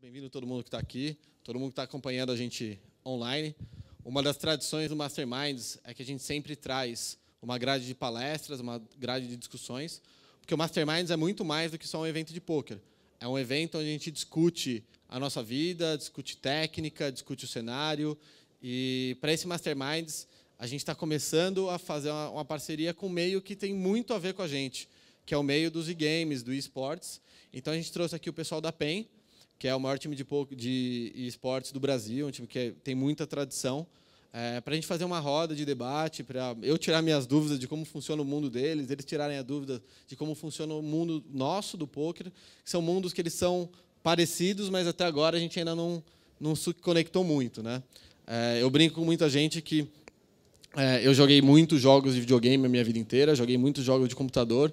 bem-vindo todo mundo que está aqui, todo mundo que está acompanhando a gente online. Uma das tradições do Masterminds é que a gente sempre traz uma grade de palestras, uma grade de discussões, porque o Masterminds é muito mais do que só um evento de poker. É um evento onde a gente discute a nossa vida, discute técnica, discute o cenário. E para esse Masterminds, a gente está começando a fazer uma, parceria com um meio que tem muito a ver com a gente, que é o meio dos e-games, do esportes. Então a gente trouxe aqui o pessoal da PEN, que é o maior time de, de esportes do Brasil, um time que tem muita tradição, é, para a gente fazer uma roda de debate, para eu tirar minhas dúvidas de como funciona o mundo deles, eles tirarem a dúvida de como funciona o mundo nosso do poker, são mundos que eles são parecidos, mas até agora a gente ainda não, não se conectou muito. Né? É, eu brinco com muita gente que é, eu joguei muitos jogos de videogame a minha vida inteira, joguei muitos jogos de computador,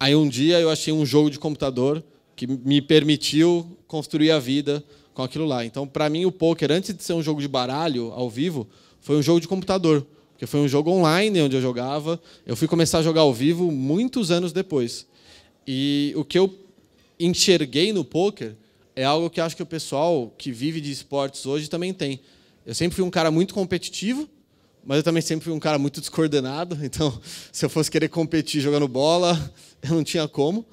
aí um dia eu achei um jogo de computador que me permitiu construir a vida com aquilo lá. Então, para mim, o poker, antes de ser um jogo de baralho ao vivo, foi um jogo de computador, porque foi um jogo online onde eu jogava. Eu fui começar a jogar ao vivo muitos anos depois. E o que eu enxerguei no poker é algo que acho que o pessoal que vive de esportes hoje também tem. Eu sempre fui um cara muito competitivo, mas eu também sempre fui um cara muito descoordenado. Então, se eu fosse querer competir jogando bola, eu não tinha como.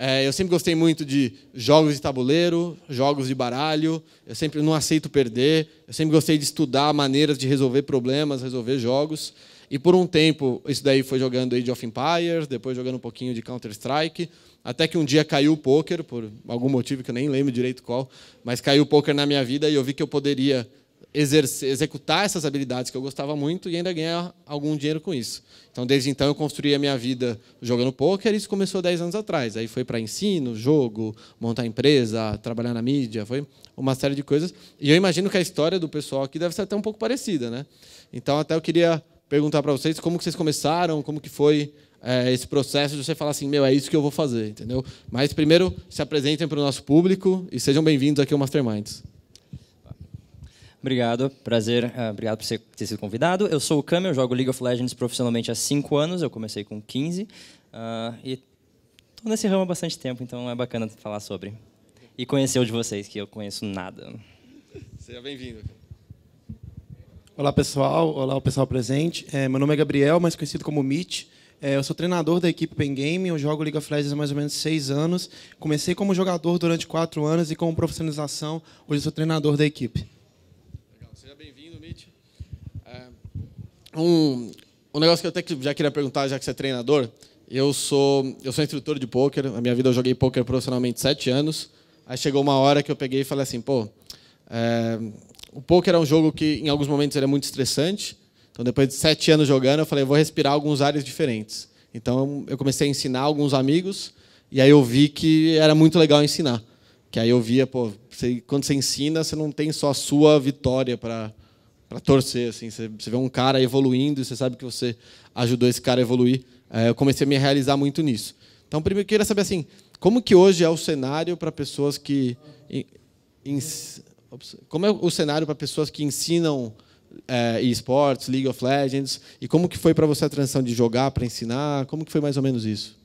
É, eu sempre gostei muito de jogos de tabuleiro, jogos de baralho. Eu sempre não aceito perder. Eu sempre gostei de estudar maneiras de resolver problemas, resolver jogos. E por um tempo, isso daí foi jogando Age of Empires, depois jogando um pouquinho de Counter-Strike, até que um dia caiu o poker, por algum motivo que eu nem lembro direito qual, mas caiu o poker na minha vida e eu vi que eu poderia exercer, executar essas habilidades que eu gostava muito e ainda ganhar algum dinheiro com isso. Então, desde então, eu construí a minha vida jogando pôquer e isso começou 10 anos atrás. Aí foi para ensino, jogo, montar empresa, trabalhar na mídia, foi uma série de coisas. E eu imagino que a história do pessoal aqui deve ser até um pouco parecida. Né? Então, até eu queria perguntar para vocês como que vocês começaram, como que foi é, esse processo de você falar assim, meu, é isso que eu vou fazer, entendeu? Mas primeiro se apresentem para o nosso público e sejam bem-vindos aqui ao Masterminds. Obrigado, prazer. Uh, obrigado por ter sido convidado. Eu sou o Cam, eu jogo League of Legends profissionalmente há 5 anos, eu comecei com 15. Uh, ah, e estou nesse ramo há bastante tempo, então é bacana falar sobre. E conhecer o de vocês, que eu conheço nada. Seja bem-vindo. Olá, pessoal. Olá, o pessoal presente. É, meu nome é Gabriel, mais conhecido como Mitch. É, eu sou treinador da equipe Pen Game, eu jogo League of Legends há mais ou menos seis anos. Comecei como jogador durante quatro anos e com profissionalização, hoje sou treinador da equipe. um, um negócio que eu até que já queria perguntar, já que você é treinador. Eu sou, eu sou instrutor de pôquer. Na minha vida eu joguei pôquer profissionalmente sete anos. Aí chegou uma hora que eu peguei e falei assim, pô, é, o pôquer é um jogo que em alguns momentos ele é muito estressante. Então depois de sete anos jogando, eu falei, vou respirar alguns áreas diferentes. Então eu comecei a ensinar alguns amigos e aí eu vi que era muito legal ensinar. Que aí eu via, pô, você, quando você ensina, você não tem só a sua vitória para para torcer. Assim, você, você vê um cara evoluindo e você sabe que você ajudou esse cara a evoluir. É, eu comecei a me realizar muito nisso. Então, primeiro, eu queria saber assim, como que hoje é o cenário para pessoas que in, in, como é o cenário para pessoas que ensinam é, esportes, League of Legends e como que foi para você a transição de jogar para ensinar? Como que foi mais ou menos isso?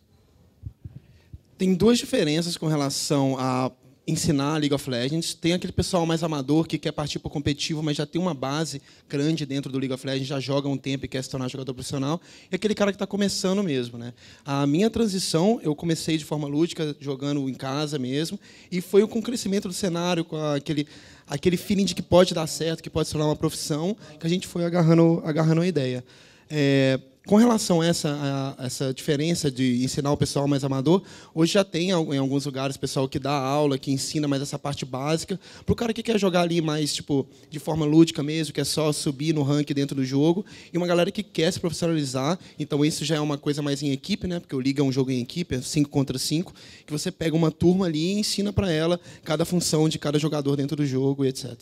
Tem duas diferenças com relação a ensinar League of Legends. Tem aquele pessoal mais amador que quer partir para o competitivo, mas já tem uma base grande dentro do League of Legends, já joga um tempo e quer se tornar jogador profissional. E aquele cara que está começando mesmo. Né? A minha transição, eu comecei de forma lúdica, jogando em casa mesmo, e foi com o crescimento do cenário, com aquele, aquele feeling de que pode dar certo, que pode se tornar uma profissão, que a gente foi agarrando, agarrando a ideia. É, com relação a essa, a essa diferença de ensinar o pessoal mais amador, hoje já tem em alguns lugares pessoal que dá aula, que ensina mais essa parte básica, para o cara que quer jogar ali mais tipo de forma lúdica mesmo, que é só subir no ranking dentro do jogo, e uma galera que quer se profissionalizar, então isso já é uma coisa mais em equipe, né? porque o Liga é um jogo em equipe, é 5 contra 5, que você pega uma turma ali e ensina para ela cada função de cada jogador dentro do jogo e etc.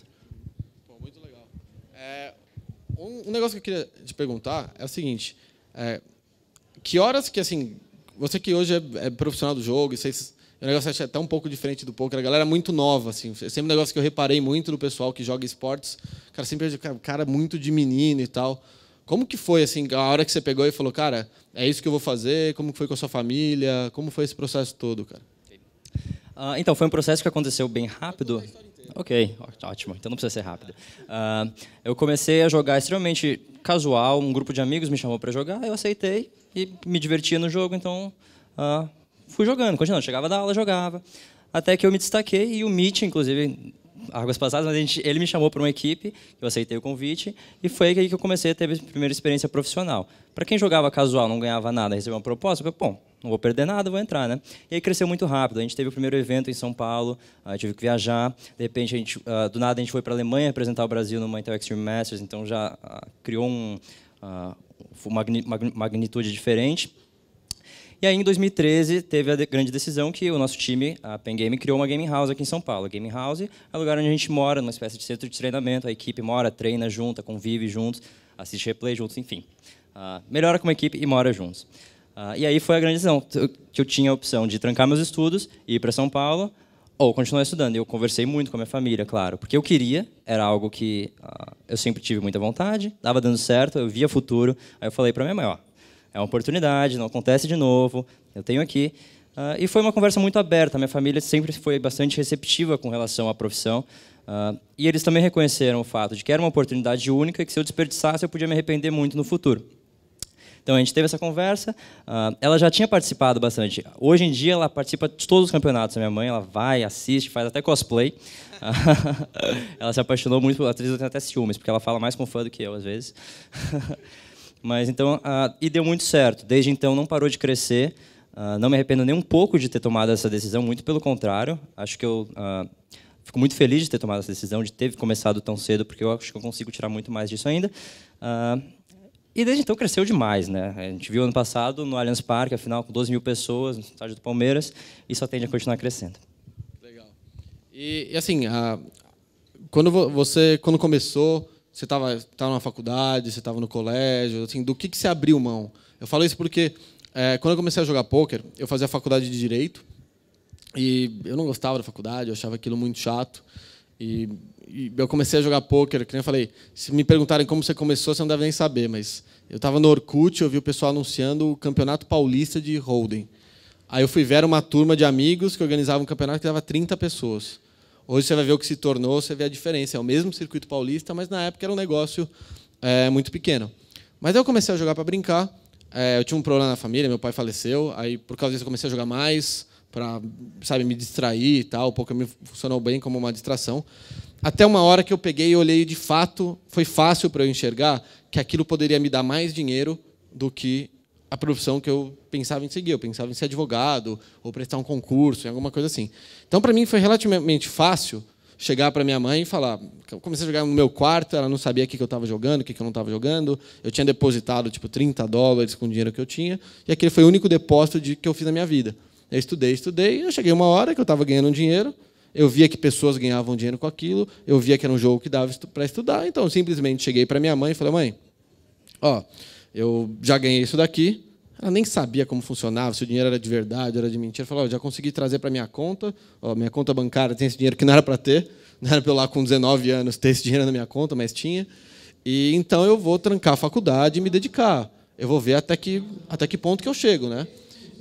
Bom, muito legal. É, um, um negócio que eu queria te perguntar é o seguinte... É, que horas que, assim, você que hoje é, é profissional do jogo, e vocês, o é negócio é até um pouco diferente do poker, a galera é muito nova, assim, é sempre um negócio que eu reparei muito no pessoal que joga esportes, cara sempre um cara é muito de menino e tal. Como que foi, assim, a hora que você pegou e falou, cara, é isso que eu vou fazer, como foi com a sua família, como foi esse processo todo, cara? Ah, então, foi um processo que aconteceu bem rápido. Ok, ótimo. Então não precisa ser rápido. Uh, eu comecei a jogar extremamente casual. Um grupo de amigos me chamou para jogar, eu aceitei e me divertia no jogo. Então uh, fui jogando, continuando. Chegava da aula, jogava. Até que eu me destaquei e o Meet, inclusive, águas passadas, mas gente, ele me chamou para uma equipe, eu aceitei o convite, e foi aí que eu comecei a ter a primeira experiência profissional. Para quem jogava casual, não ganhava nada, recebeu uma proposta, eu falei, bom, não vou perder nada, vou entrar, né? E aí cresceu muito rápido. A gente teve o primeiro evento em São Paulo, uh, tive que viajar. De repente, a gente, uh, do nada, a gente foi para a Alemanha representar o Brasil numa Intel Extreme Masters, então já uh, criou um, uh, uma magnitude diferente. E aí, em 2013, teve a grande decisão que o nosso time, a Pen Game, criou uma Gaming House aqui em São Paulo. A Gaming House é o lugar onde a gente mora, numa espécie de centro de treinamento. A equipe mora, treina junta, convive juntos, assiste replay juntos, enfim. Uh, melhora como equipe e mora juntos. Ah, e aí foi a grande decisão, que eu tinha a opção de trancar meus estudos e ir para São Paulo ou continuar estudando. Eu conversei muito com a minha família, claro, porque eu queria, era algo que ah, eu sempre tive muita vontade, estava dando certo, eu via futuro. Aí eu falei para minha mãe, ó, é uma oportunidade, não acontece de novo, eu tenho aqui. Ah, e foi uma conversa muito aberta, minha família sempre foi bastante receptiva com relação à profissão. Uh, e eles também reconheceram o fato de que era uma oportunidade única e que se eu desperdiçasse eu podia me arrepender muito no futuro. Então a gente teve essa conversa. Ah, ela já tinha participado bastante. Hoje em dia ela participa de todos os campeonatos. A minha mãe, ela vai, assiste, faz até cosplay. ela se apaixonou muito pela atriz, eu tenho até ciúmes, porque ela fala mais com fã do que eu, às vezes. Mas então, ah, e deu muito certo. Desde então não parou de crescer. Ah, não me arrependo nem um pouco de ter tomado essa decisão, muito pelo contrário. Acho que eu fico muito feliz de ter tomado essa decisão, de ter começado tão cedo, porque eu acho que eu consigo tirar muito mais disso ainda. E desde então cresceu demais, né? A gente viu ano passado no Allianz Parque, afinal, com 12 mil pessoas no estádio do Palmeiras, e só tende a continuar crescendo. Legal. E, e assim, a, quando você quando começou, você estava tava na faculdade, você estava no colégio, assim, do que, que você abriu mão? Eu falo isso porque é, quando eu comecei a jogar pôquer, eu fazia faculdade de Direito, e eu não gostava da faculdade, eu achava aquilo muito chato. E, e eu comecei a jogar pôquer, que nem eu falei, se me perguntarem como você começou, você não deve nem saber, mas eu estava no Orkut, eu vi o pessoal anunciando o Campeonato Paulista de Holding. Aí eu fui ver uma turma de amigos que organizava um campeonato que dava 30 pessoas. Hoje você vai ver o que se tornou, você vê a diferença. É o mesmo circuito paulista, mas na época era um negócio é, muito pequeno. Mas eu comecei a jogar para brincar. É, eu tinha um problema na família, meu pai faleceu. Aí por causa disso eu comecei a jogar mais para sabe me distrair e tal. O me funcionou bem como uma distração. Até uma hora que eu peguei e olhei de fato, foi fácil para eu enxergar que aquilo poderia me dar mais dinheiro do que a profissão que eu pensava em seguir. Eu pensava em ser advogado ou prestar um concurso, em alguma coisa assim. Então, para mim, foi relativamente fácil chegar para minha mãe e falar. Eu comecei a jogar no meu quarto, ela não sabia o que eu estava jogando, o que eu não estava jogando. Eu tinha depositado tipo 30 dólares com o dinheiro que eu tinha, e aquele foi o único depósito de, que eu fiz na minha vida. Eu estudei, estudei. Eu cheguei uma hora que eu estava ganhando dinheiro. Eu via que pessoas ganhavam dinheiro com aquilo. Eu via que era um jogo que dava para estudar. Então, simplesmente cheguei para minha mãe e falei: mãe, ó, eu já ganhei isso daqui. Ela nem sabia como funcionava, se o dinheiro era de verdade, era de mentira. Falou: já consegui trazer para minha conta. Ó, minha conta bancária tem esse dinheiro que não era para ter. Não era para eu lá com 19 anos ter esse dinheiro na minha conta, mas tinha. E então eu vou trancar a faculdade e me dedicar. Eu vou ver até que, até que ponto que eu chego, né?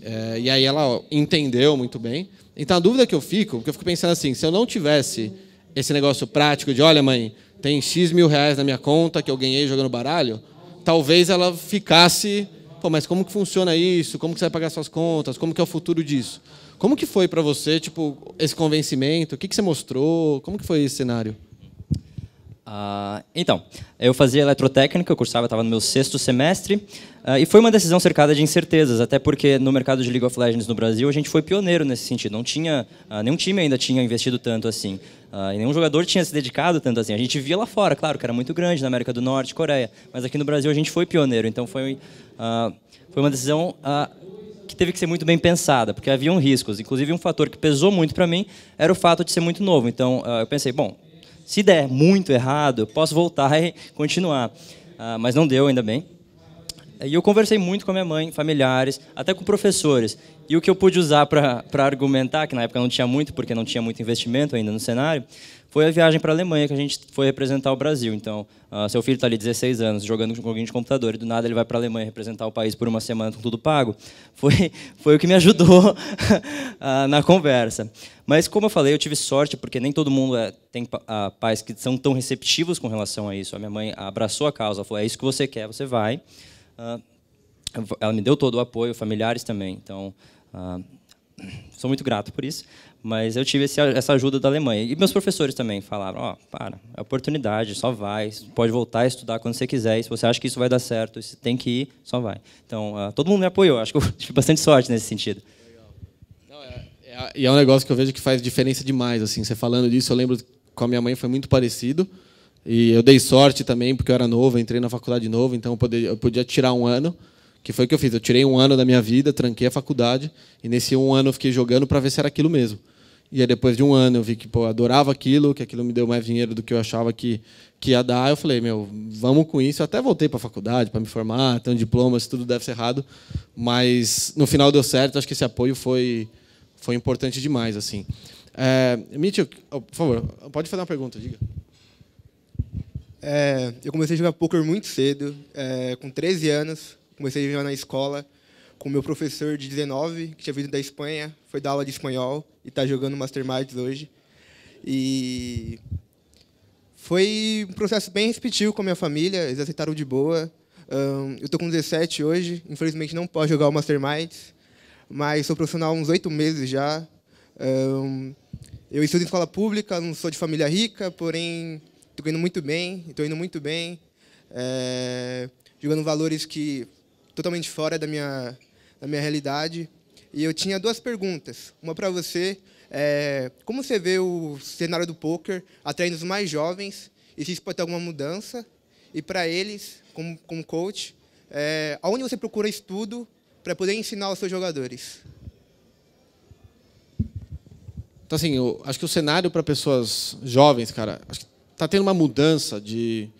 É, e aí ela ó, entendeu muito bem. Então a dúvida que eu fico, porque eu fico pensando assim, se eu não tivesse esse negócio prático de, olha mãe, tem X mil reais na minha conta que eu ganhei jogando baralho, talvez ela ficasse, pô, mas como que funciona isso? Como que você vai pagar suas contas? Como que é o futuro disso? Como que foi para você, tipo, esse convencimento? O que, que você mostrou? Como que foi esse cenário? Uh, então, eu fazia eletrotécnica, eu cursava, estava no meu sexto semestre, Uh, e foi uma decisão cercada de incertezas, até porque no mercado de League of Legends no Brasil a gente foi pioneiro nesse sentido. Não tinha uh, nenhum time ainda tinha investido tanto assim, uh, e nenhum jogador tinha se dedicado tanto assim. A gente via lá fora, claro, que era muito grande na América do Norte, Coreia, mas aqui no Brasil a gente foi pioneiro. Então foi foi uma decisão que teve que ser muito bem pensada, porque haviam riscos. Inclusive um fator que pesou muito para mim era o fato de ser muito novo. Então eu pensei, bom, se der muito errado, eu posso voltar e continuar. mas não deu ainda bem. É, e eu conversei muito com a minha mãe, familiares, até com professores. E o que eu pude usar para argumentar, que na época não tinha muito, porque não tinha muito investimento ainda no cenário, foi a viagem para a Alemanha que a gente foi representar o Brasil. Então, uh, seu filho está ali 16 anos, jogando com um joguinho de computador, e do nada ele vai para a Alemanha representar o país por uma semana com tudo pago. Foi, foi o que me ajudou uh, na conversa. Mas, como eu falei, eu tive sorte, porque nem todo mundo é, tem uh, pais que são tão receptivos com relação a isso. A minha mãe abraçou a causa, falou: é isso que você quer, você vai. Ah, ela me deu todo o apoio, familiares também. Então, ah, sou muito grato por isso. Mas eu tive esse, essa ajuda da Alemanha. E meus professores também falaram: ó, oh, para, é oportunidade, só vai. Pode voltar a estudar quando você quiser. E se você acha que isso vai dar certo, se tem que ir, só vai. Então, uh, todo mundo me apoiou. Acho que eu tive bastante sorte nesse sentido. Não, é, é, e é um negócio que eu vejo que faz diferença demais. assim Você falando disso, eu lembro com a minha mãe foi muito parecido. E eu dei sorte também, porque eu era novo, eu entrei na faculdade novo, então eu podia, eu podia tirar um ano, que foi o que eu fiz. Eu tirei um ano da minha vida, tranquei a faculdade, e nesse um ano eu fiquei jogando para ver se era aquilo mesmo. E aí, depois de um ano, eu vi que pô, eu adorava aquilo, que aquilo me deu mais dinheiro do que eu achava que, que ia dar. Eu falei, meu, vamos com isso. Eu até voltei para a faculdade para me formar, tenho diplomas, tudo deve ser errado. Mas no final deu certo, acho que esse apoio foi, foi importante demais. assim. É, por favor, pode fazer uma pergunta, diga. É, eu comecei a jogar poker muito cedo, é, com 13 anos. Comecei a jogar na escola com meu professor de 19, que tinha vindo da Espanha, foi dar aula de espanhol e está jogando Masterminds hoje. E foi um processo bem repetitivo com a minha família, eles aceitaram de boa. Um, eu estou com 17 hoje, infelizmente não posso jogar o Masterminds, mas sou profissional há uns oito meses já. Um, eu estudo em escola pública, não sou de família rica, porém estou indo muito bem, estou indo muito bem, é, jogando valores que totalmente fora da minha, da minha realidade. E eu tinha duas perguntas. Uma para você, é, como você vê o cenário do poker atraindo os mais jovens e se isso pode ter alguma mudança? E para eles, como, como coach, é, aonde você procura estudo para poder ensinar aos seus jogadores? Então, assim, eu acho que o cenário para pessoas jovens, cara, acho que está tendo uma mudança de,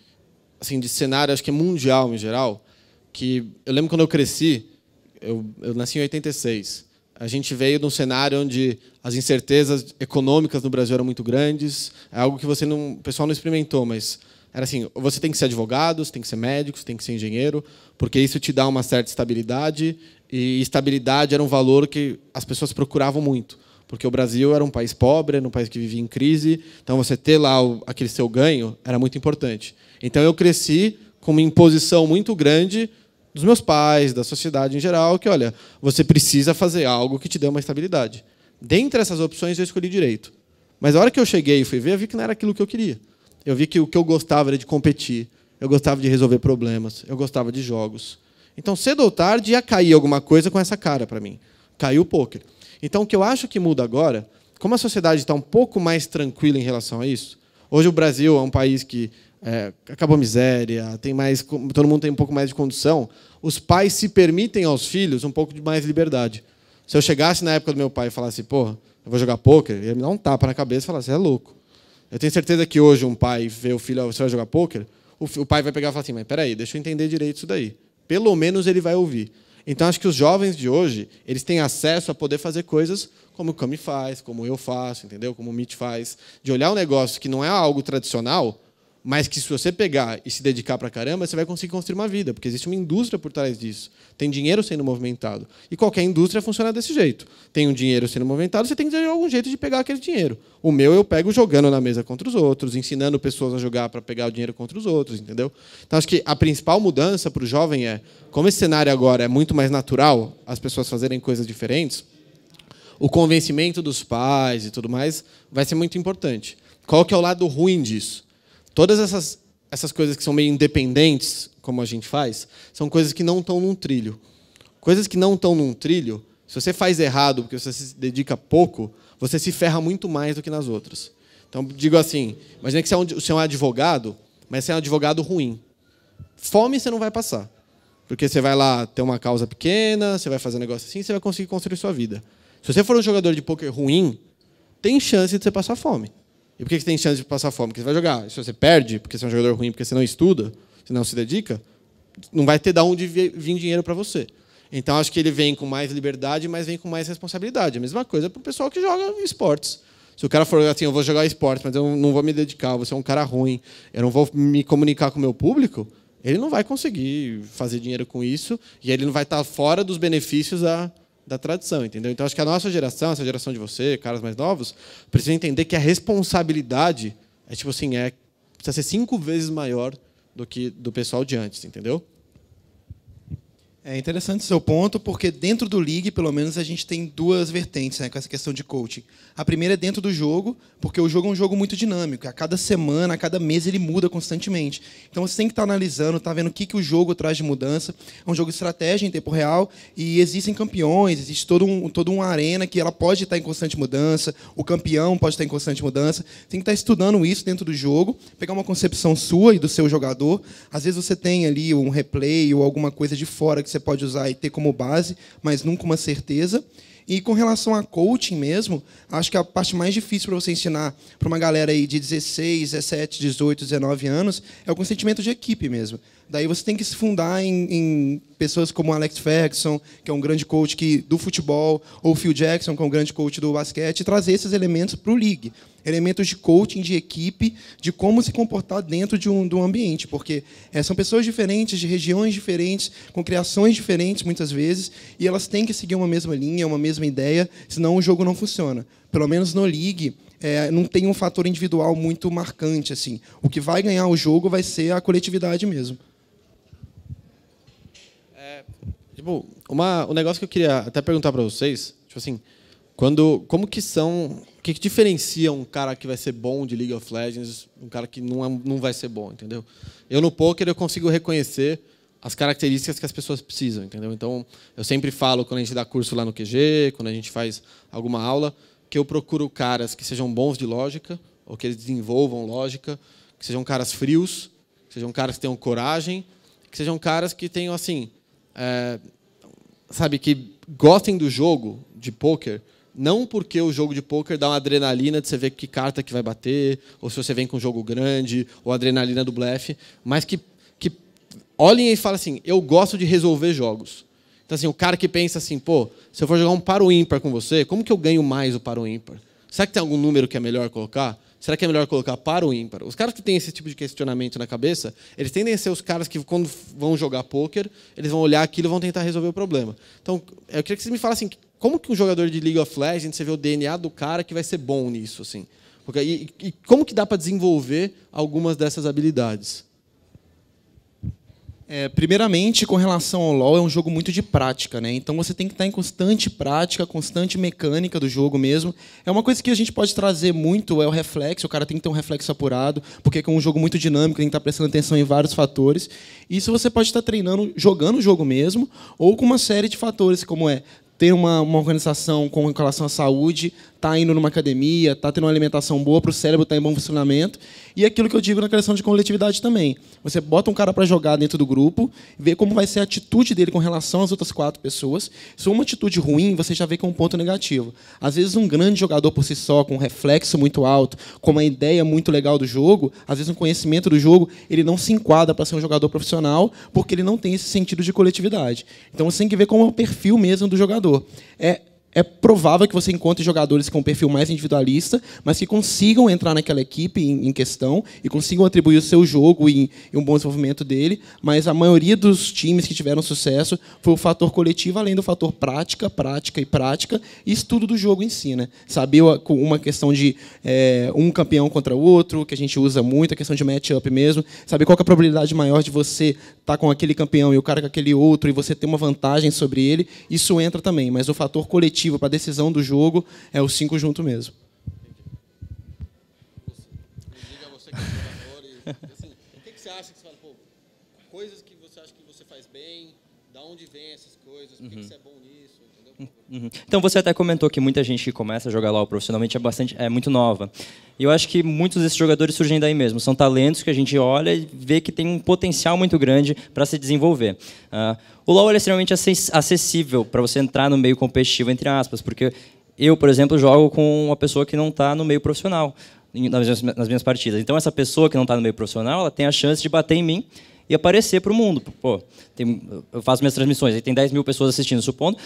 assim, de cenário, acho que é mundial em geral, que eu lembro quando eu cresci, eu, eu nasci em 86, a gente veio de um cenário onde as incertezas econômicas no Brasil eram muito grandes, é algo que você não, o pessoal não experimentou, mas era assim, você tem que ser advogado, você tem que ser médico, você tem que ser engenheiro, porque isso te dá uma certa estabilidade, e estabilidade era um valor que as pessoas procuravam muito. Porque o Brasil era um país pobre, era um país que vivia em crise, então você ter lá aquele seu ganho era muito importante. Então eu cresci com uma imposição muito grande dos meus pais, da sociedade em geral, que olha, você precisa fazer algo que te dê uma estabilidade. Dentre essas opções eu escolhi direito. Mas a hora que eu cheguei e fui ver, eu vi que não era aquilo que eu queria. Eu vi que o que eu gostava era de competir, eu gostava de resolver problemas, eu gostava de jogos. Então, cedo ou tarde, ia cair alguma coisa com essa cara para mim. Caiu o poker. Então, o que eu acho que muda agora, como a sociedade está um pouco mais tranquila em relação a isso, hoje o Brasil é um país que é, acabou a miséria, tem mais, todo mundo tem um pouco mais de condição, os pais se permitem aos filhos um pouco de mais liberdade. Se eu chegasse na época do meu pai e falasse, porra, eu vou jogar pôquer, ele ia me dar um tapa na cabeça e falar, você é louco. Eu tenho certeza que hoje um pai vê o filho, você vai jogar pôquer, o, pai vai pegar e falar assim, mas peraí, deixa eu entender direito isso daí. Pelo menos ele vai ouvir. Então acho que os jovens de hoje, eles têm acesso a poder fazer coisas como o Cami faz, como eu faço, entendeu? Como o Mitch faz, de olhar um negócio que não é algo tradicional mas que se você pegar e se dedicar para caramba, você vai conseguir construir uma vida, porque existe uma indústria por trás disso. Tem dinheiro sendo movimentado. E qualquer indústria funciona desse jeito. Tem um dinheiro sendo movimentado, você tem que ter algum jeito de pegar aquele dinheiro. O meu eu pego jogando na mesa contra os outros, ensinando pessoas a jogar para pegar o dinheiro contra os outros, entendeu? Então acho que a principal mudança para o jovem é, como esse cenário agora é muito mais natural, as pessoas fazerem coisas diferentes, o convencimento dos pais e tudo mais vai ser muito importante. Qual que é o lado ruim disso? Todas essas, essas coisas que são meio independentes, como a gente faz, são coisas que não estão num trilho. Coisas que não estão num trilho, se você faz errado, porque você se dedica pouco, você se ferra muito mais do que nas outras. Então, digo assim, imagine que é você é um advogado, mas você é um advogado ruim. Fome você não vai passar. Porque você vai lá ter uma causa pequena, você vai fazer um negócio assim, você vai conseguir construir sua vida. Se você for um jogador de poker ruim, tem chance de você passar fome. E por que você tem chance de passar fome? Porque você vai jogar. Se você perde, porque você é um jogador ruim, porque você não estuda, você não se dedica, não vai ter de onde vir dinheiro para você. Então acho que ele vem com mais liberdade, mas vem com mais responsabilidade. A mesma coisa para o pessoal que joga esportes. Se o cara for assim, eu vou jogar esporte, mas eu não vou me dedicar, você é um cara ruim, eu não vou me comunicar com o meu público, ele não vai conseguir fazer dinheiro com isso e ele não vai estar tá fora dos benefícios da, da tradição, entendeu? Então acho que a nossa geração, essa geração de você, caras mais novos, precisa entender que a responsabilidade é tipo assim, é precisa ser cinco vezes maior do que do pessoal de antes, entendeu? É interessante o seu ponto, porque dentro do League, pelo menos, a gente tem duas vertentes né, com essa questão de coaching. A primeira é dentro do jogo, porque o jogo é um jogo muito dinâmico. A cada semana, a cada mês, ele muda constantemente. Então você tem que estar analisando, estar vendo o que, que o jogo traz de mudança. É um jogo de estratégia em tempo real e existem campeões, existe todo um, toda uma arena que ela pode estar em constante mudança, o campeão pode estar em constante mudança. Tem que estar estudando isso dentro do jogo, pegar uma concepção sua e do seu jogador. Às vezes você tem ali um replay ou alguma coisa de fora que você pode usar e ter como base, mas nunca uma certeza. E com relação a coaching mesmo, acho que a parte mais difícil para você ensinar para uma galera aí de 16, 17, 18, 19 anos é o consentimento de equipe mesmo. Daí você tem que se fundar em, em, pessoas como Alex Ferguson, que é um grande coach que, do futebol, ou Phil Jackson, que é um grande coach do basquete, e trazer esses elementos para o league. Elementos de coaching, de equipe, de como se comportar dentro de um, de um ambiente. Porque é, são pessoas diferentes, de regiões diferentes, com criações diferentes, muitas vezes, e elas têm que seguir uma mesma linha, uma mesma ideia, senão o jogo não funciona. Pelo menos no league, é, não tem um fator individual muito marcante. assim. O que vai ganhar o jogo vai ser a coletividade mesmo. É, tipo, uma, um negócio que eu queria até perguntar para vocês, tipo assim, quando, como que são, o que, que diferencia um cara que vai ser bom de League of Legends, um cara que não, é, não vai ser bom, entendeu? Eu no poker eu consigo reconhecer as características que as pessoas precisam, entendeu? Então, eu sempre falo quando a gente dá curso lá no QG, quando a gente faz alguma aula, que eu procuro caras que sejam bons de lógica, ou que eles desenvolvam lógica, que sejam caras frios, que sejam caras que tenham coragem, que sejam caras que tenham assim é, sabe, que gostem do jogo de pôquer, não porque o jogo de pôquer dá uma adrenalina de você ver que carta que vai bater, ou se você vem com um jogo grande, ou adrenalina do blefe, mas que, que olhem e falem assim, eu gosto de resolver jogos. Então, assim, o cara que pensa assim, pô, se eu for jogar um ou ímpar com você, como que eu ganho mais o ou ímpar? Será que tem algum número que é melhor colocar? Será que é melhor colocar par ou ímpar? Os caras que têm esse tipo de questionamento na cabeça, eles tendem a ser os caras que, quando vão jogar pôquer, eles vão olhar aquilo e vão tentar resolver o problema. Então, eu queria que vocês me falassem como que um jogador de League of Legends, você vê o DNA do cara que vai ser bom nisso, assim? e, e como que dá para desenvolver algumas dessas habilidades? É, primeiramente, com relação ao LoL, é um jogo muito de prática, né? Então você tem que estar em constante prática, constante mecânica do jogo mesmo. É uma coisa que a gente pode trazer muito é o reflexo. O cara tem que ter um reflexo apurado, porque é um jogo muito dinâmico, tem que estar prestando atenção em vários fatores. Isso você pode estar treinando, jogando o jogo mesmo, ou com uma série de fatores, como é ter uma, uma organização com relação à saúde, está indo numa academia, está tendo uma alimentação boa, para o cérebro estar tá em bom funcionamento. E é aquilo que eu digo na criação de coletividade também. Você bota um cara para jogar dentro do grupo, vê como vai ser a atitude dele com relação às outras quatro pessoas. Se uma atitude ruim, você já vê que é um ponto negativo. Às vezes, um grande jogador por si só, com um reflexo muito alto, com uma ideia muito legal do jogo, às vezes um conhecimento do jogo, ele não se enquadra para ser um jogador profissional, porque ele não tem esse sentido de coletividade. Então, você tem que ver como é o perfil mesmo do jogador. É é provável que você encontre jogadores com um perfil mais individualista, mas que consigam entrar naquela equipe em, questão e consigam atribuir o seu jogo e, um bom desenvolvimento dele. Mas a maioria dos times que tiveram sucesso foi o fator coletivo, além do fator prática, prática e prática, e estudo do jogo em si. Né? Saber uma questão de é, um campeão contra o outro, que a gente usa muito, a questão de match-up mesmo. Saber qual é a probabilidade maior de você estar tá com aquele campeão e o cara com aquele outro, e você ter uma vantagem sobre ele. Isso entra também, mas o fator coletivo objetivo, para a decisão do jogo, é o 5 junto mesmo. assim, o que, que você acha que você fala, pô, coisas que você acha que você faz bem, da onde vem essas coisas, o que, uhum. que você é Uhum. Então você até comentou que muita gente que começa a jogar LoL profissionalmente é bastante, é muito nova. E eu acho que muitos desses jogadores surgem daí mesmo. São talentos que a gente olha e vê que tem um potencial muito grande para se desenvolver. Uh, o LoL é extremamente acessível para você entrar no meio competitivo entre aspas, porque eu, por exemplo, jogo com uma pessoa que não está no meio profissional nas minhas partidas. Então essa pessoa que não está no meio profissional, ela tem a chance de bater em mim e aparecer para o mundo. Pô, tem, eu faço minhas transmissões, aí tem 10 mil pessoas assistindo, supondo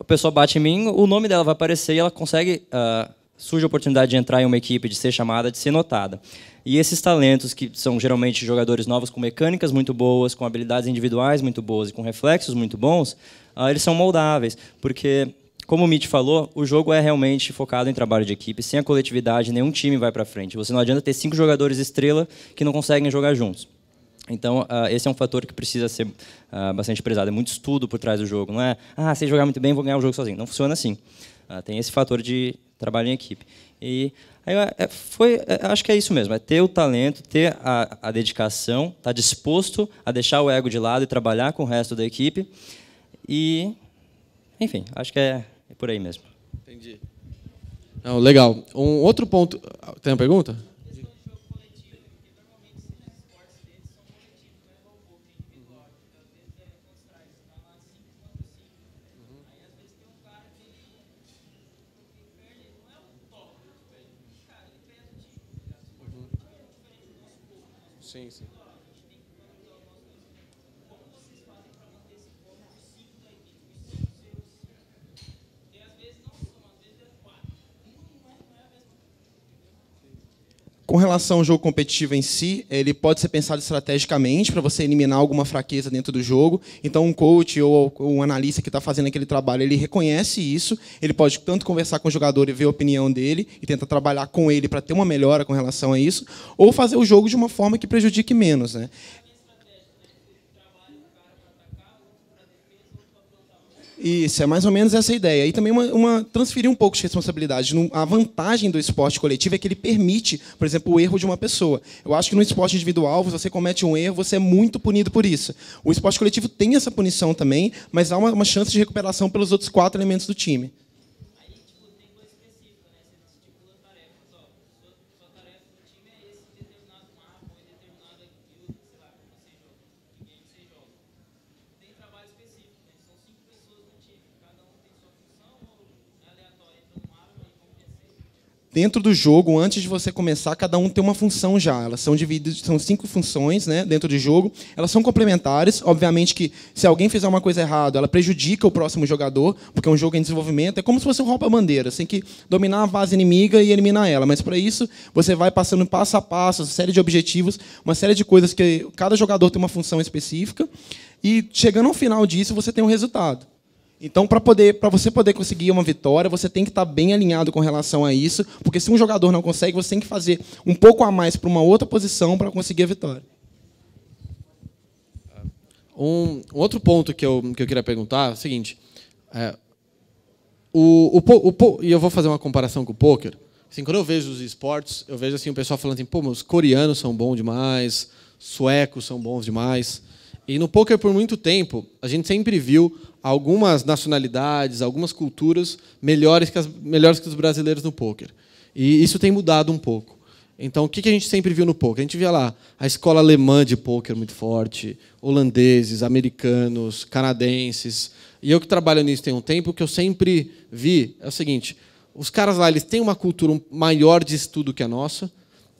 a pessoa bate em mim, o nome dela vai aparecer e ela consegue. Uh, surge a oportunidade de entrar em uma equipe, de ser chamada, de ser notada. E esses talentos, que são geralmente jogadores novos com mecânicas muito boas, com habilidades individuais muito boas e com reflexos muito bons, uh, eles são moldáveis, porque como o Mitch falou, o jogo é realmente focado em trabalho de equipe. Sem a coletividade, nenhum time vai para frente. Você não adianta ter cinco jogadores estrela que não conseguem jogar juntos. Então, uh, esse é um fator que precisa ser uh, bastante prezado. É muito estudo por trás do jogo. Não é, ah, se jogar muito bem, vou ganhar o jogo sozinho. Não funciona assim. Uh, tem esse fator de trabalho em equipe. E aí, é, foi, é, acho que é isso mesmo. É ter o talento, ter a, a dedicação, estar tá disposto a deixar o ego de lado e trabalhar com o resto da equipe. E, enfim, acho que é, é por aí mesmo. Entendi. Não, legal. Um outro ponto. Tem uma pergunta? Com relação ao jogo competitivo em si, ele pode ser pensado estrategicamente para você eliminar alguma fraqueza dentro do jogo. Então, um coach ou um analista que está fazendo aquele trabalho, ele reconhece isso. Ele pode tanto conversar com o jogador e ver a opinião dele e tentar trabalhar com ele para ter uma melhora com relação a isso, ou fazer o jogo de uma forma que prejudique menos. Né? Isso, é mais ou menos essa ideia. E também uma, uma transferir um pouco de responsabilidade. A vantagem do esporte coletivo é que ele permite, por exemplo, o erro de uma pessoa. Eu acho que no esporte individual, se você comete um erro, você é muito punido por isso. O esporte coletivo tem essa punição também, mas há uma, uma chance de recuperação pelos outros quatro elementos do time. dentro do jogo, antes de você começar, cada um tem uma função já. Elas são divididas, são cinco funções né, dentro do jogo. Elas são complementares. Obviamente que se alguém fizer uma coisa errada, ela prejudica o próximo jogador, porque é um jogo em desenvolvimento. É como se fosse um roupa bandeira Você tem assim, que dominar a base inimiga e eliminar ela. Mas para isso, você vai passando passo a passo, uma série de objetivos, uma série de coisas que cada jogador tem uma função específica. E chegando ao final disso, você tem um resultado. Então, para poder, para você poder conseguir uma vitória, você tem que estar tá bem alinhado com relação a isso, porque se um jogador não consegue, você tem que fazer um pouco a mais para uma outra posição para conseguir a vitória. Um, outro ponto que eu, que eu queria perguntar é o seguinte: é, o, o, o, e eu vou fazer uma comparação com o poker. Assim, quando eu vejo os esportes, eu vejo assim o pessoal falando assim: pô, os coreanos são bons demais, suecos são bons demais. E no poker por muito tempo, a gente sempre viu algumas nacionalidades, algumas culturas melhores que, as, melhores que os brasileiros no poker. E isso tem mudado um pouco. Então, o que a gente sempre viu no poker? A gente via lá a escola alemã de poker muito forte, holandeses, americanos, canadenses. E eu que trabalho nisso tem um tempo, o que eu sempre vi é o seguinte: os caras lá eles têm uma cultura maior de estudo que a nossa,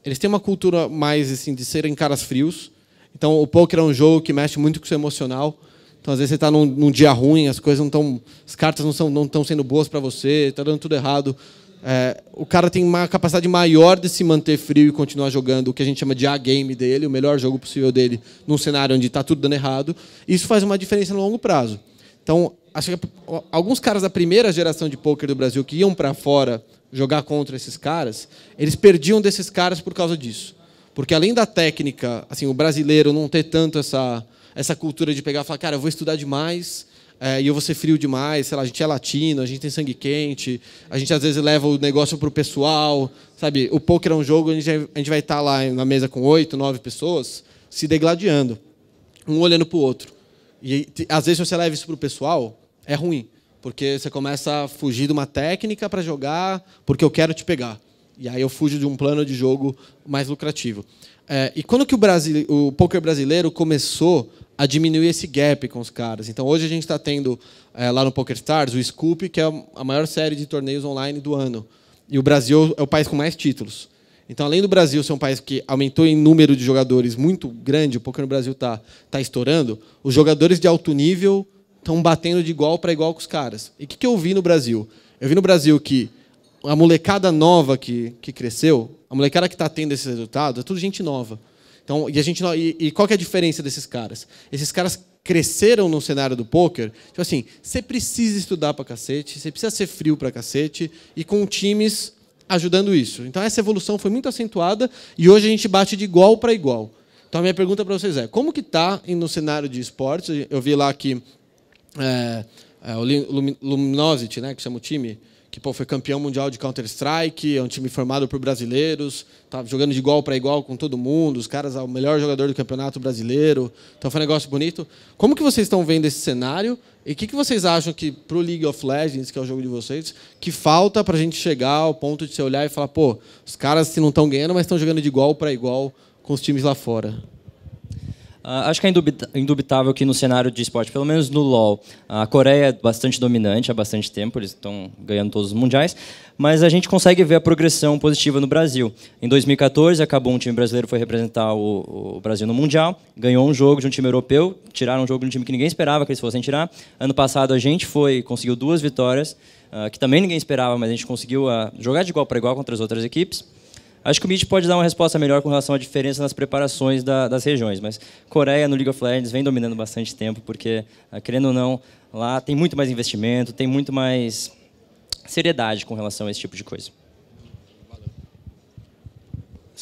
eles têm uma cultura mais assim de serem caras frios. Então, o poker é um jogo que mexe muito com o seu emocional. Então, às vezes, você está num, num, dia ruim, as coisas não estão. As cartas não estão não sendo boas para você, está dando tudo errado. É, o cara tem uma capacidade maior de se manter frio e continuar jogando o que a gente chama de A-game dele, o melhor jogo possível dele, num cenário onde está tudo dando errado. Isso faz uma diferença no longo prazo. Então, acho que alguns caras da primeira geração de poker do Brasil que iam para fora jogar contra esses caras, eles perdiam desses caras por causa disso. Porque além da técnica, assim, o brasileiro não ter tanto essa essa cultura de pegar e falar, cara, eu vou estudar demais é, e eu vou ser frio demais, sei lá, a gente é latino, a gente tem sangue quente, a gente às vezes leva o negócio para o pessoal, sabe? O poker é um jogo, a gente, a gente vai estar tá lá na mesa com oito, nove pessoas, se degladiando, um olhando pro outro. E às vezes você leva isso para o pessoal, é ruim, porque você começa a fugir de uma técnica para jogar, porque eu quero te pegar. E aí eu fujo de um plano de jogo mais lucrativo. É, e quando que o, Brasil, o poker brasileiro começou a diminuir esse gap com os caras. Então hoje a gente está tendo é, lá no PokerStars o Scoop, que é a maior série de torneios online do ano. E o Brasil é o país com mais títulos. Então, além do Brasil ser um país que aumentou em número de jogadores muito grande, o poker no Brasil está tá estourando, os jogadores de alto nível estão batendo de igual para igual com os caras. E o que, que eu vi no Brasil? Eu vi no Brasil que a molecada nova que, que cresceu, a molecada que está tendo esse resultado, é tudo gente nova. Então, e a gente e, e qual é a diferença desses caras? Esses caras cresceram no cenário do poker, tipo assim, você precisa estudar pra cacete, você precisa ser frio pra cacete e com times ajudando isso. Então essa evolução foi muito acentuada e hoje a gente bate de igual para igual. Então a minha pergunta para vocês é: como que está no cenário de esportes? Eu vi lá que é, é, o Luminosity, né, que chama o time, que pô, foi campeão mundial de Counter-Strike, é um time formado por brasileiros, tá jogando de igual para igual com todo mundo, os caras, é o melhor jogador do campeonato brasileiro. Então foi um negócio bonito. Como que vocês estão vendo esse cenário? E o que, que vocês acham que para o League of Legends, que é o jogo de vocês, que falta para a gente chegar ao ponto de se olhar e falar, pô, os caras se não estão ganhando, mas estão jogando de igual para igual com os times lá fora? Ah, acho que é indubitável que no cenário de esporte, pelo menos no LoL, a Coreia é bastante dominante há bastante tempo, eles estão ganhando todos os mundiais, mas a gente consegue ver a progressão positiva no Brasil. Em 2014, acabou um time brasileiro foi representar o, o Brasil no Mundial, ganhou um jogo de um time europeu, tiraram um jogo de um time que ninguém esperava que eles fossem tirar. Ano passado a gente foi, conseguiu duas vitórias, ah, que também ninguém esperava, mas a gente conseguiu ah, jogar de igual para igual contra as outras equipes. Acho que o Mitch pode dar uma resposta melhor com relação à diferença nas preparações da, das regiões, mas Coreia no League of Legends vem dominando bastante tempo, porque, ah, querendo ou não, lá tem muito mais investimento, tem muito mais seriedade com relação a esse tipo de coisa.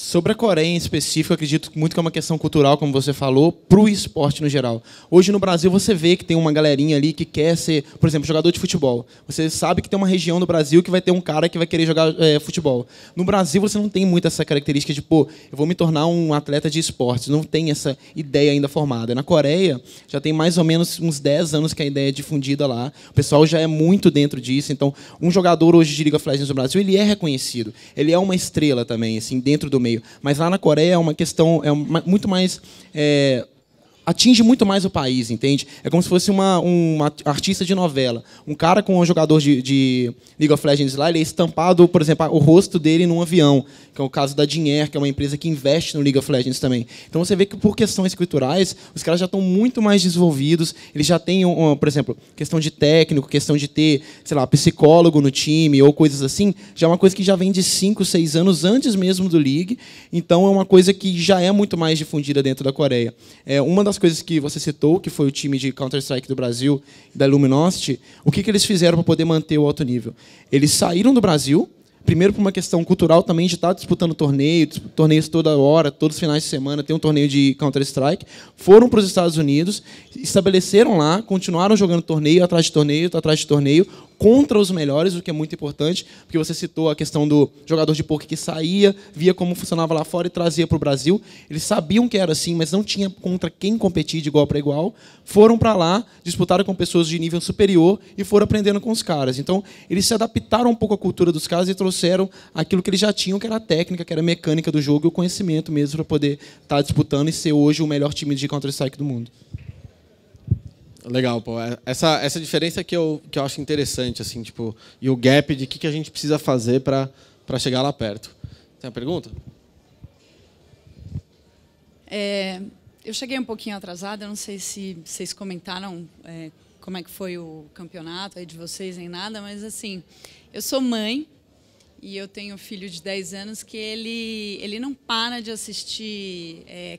Sobre a Coreia em específico, acredito muito que é uma questão cultural, como você falou, para o esporte no geral. Hoje no Brasil você vê que tem uma galerinha ali que quer ser, por exemplo, jogador de futebol. Você sabe que tem uma região do Brasil que vai ter um cara que vai querer jogar é, futebol. No Brasil você não tem muito essa característica de, pô, eu vou me tornar um atleta de esportes. Não tem essa ideia ainda formada. Na Coreia já tem mais ou menos uns 10 anos que a ideia é difundida lá. O pessoal já é muito dentro disso. Então, um jogador hoje de Liga Flash no Brasil, ele é reconhecido. Ele é uma estrela também, assim, dentro do meio meio. Mas lá na Coreia é uma questão é uma, muito mais é, atinge muito mais o país, entende? É como se fosse uma, uma artista de novela. Um cara com um jogador de, de League of Legends lá, ele é estampado, por exemplo, o rosto dele num avião, que é o caso da Dinher, que é uma empresa que investe no League of Legends também. Então você vê que por questões culturais, os caras já estão muito mais desenvolvidos, eles já têm, um, por exemplo, questão de técnico, questão de ter, sei lá, psicólogo no time ou coisas assim, já é uma coisa que já vem de 5, 6 anos antes mesmo do League. Então é uma coisa que já é muito mais difundida dentro da Coreia. É uma das coisas que você citou, que foi o time de Counter-Strike do Brasil, da Luminosity, o que, que eles fizeram para poder manter o alto nível? Eles saíram do Brasil, primeiro por uma questão cultural também de estar tá disputando torneio, torneios toda hora, todos os finais de semana tem um torneio de Counter Strike. Foram para os Estados Unidos, estabeleceram lá, continuaram jogando torneio atrás de torneio, atrás de torneio contra os melhores, o que é muito importante, porque você citou a questão do jogador de poker que saía, via como funcionava lá fora e trazia para o Brasil. Eles sabiam que era assim, mas não tinha contra quem competir de igual para igual. Foram para lá, disputaram com pessoas de nível superior e foram aprendendo com os caras. Então, eles se adaptaram um pouco à cultura dos caras e trouxeram aquilo que eles já tinham, que era a técnica, que era a mecânica do jogo e o conhecimento mesmo para poder estar tá disputando e ser hoje o melhor time de Counter-Strike do mundo. Legal, pô. É, essa, essa diferença que eu, que eu acho interessante, assim, tipo, e o gap de o que, que a gente precisa fazer para chegar lá perto. Tem uma pergunta? É, eu cheguei um pouquinho atrasada, não sei se vocês comentaram é, como é que foi o campeonato aí de vocês nem nada, mas assim, eu sou mãe e eu tenho um filho de 10 anos que ele, ele não para de assistir, é,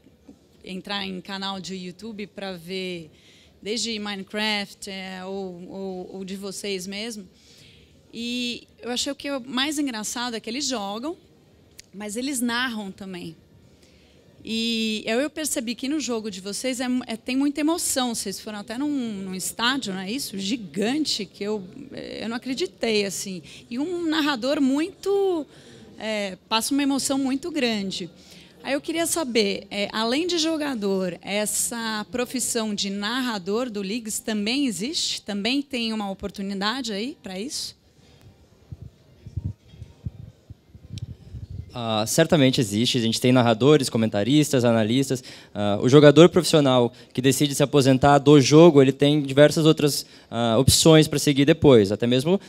entrar em canal de YouTube para ver desde Minecraft é, ou, ou, ou de vocês mesmo. E eu achei o que é mais engraçado é que eles jogam, mas eles narram também. E eu percebi que no jogo de vocês é, é tem muita emoção. Vocês foram até num, num, estádio, não é isso? Gigante, que eu, é, eu não acreditei, assim. E um narrador muito... É, passa uma emoção muito grande. Aí eu queria saber, é, além de jogador, essa profissão de narrador do Leagues também existe? Também tem uma oportunidade aí para isso? Uh, certamente existe. A gente tem narradores, comentaristas, analistas. Uh, o jogador profissional que decide se aposentar do jogo, ele tem diversas outras uh, opções para seguir depois. Até mesmo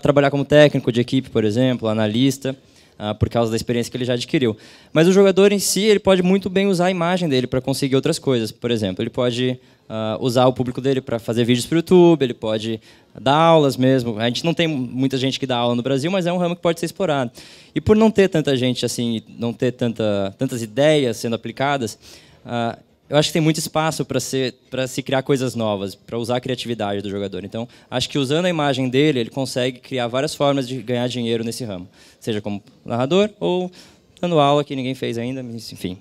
trabalhar como técnico de equipe, por exemplo, analista. Ah, por causa da experiência que ele já adquiriu. Mas o jogador em si, ele pode muito bem usar a imagem dele para conseguir outras coisas. Por exemplo, ele pode ah, usar o público dele para fazer vídeos para o YouTube, ele pode dar aulas mesmo. A gente não tem muita gente que dá aula no Brasil, mas é um ramo que pode ser explorado. E por não ter tanta gente assim, não ter tanta, tantas ideias sendo aplicadas, ah, eu acho que tem muito espaço para se criar coisas novas, para usar a criatividade do jogador. Então, acho que usando a imagem dele, ele consegue criar várias formas de ganhar dinheiro nesse ramo, seja como narrador ou dando aula que ninguém fez ainda, enfim.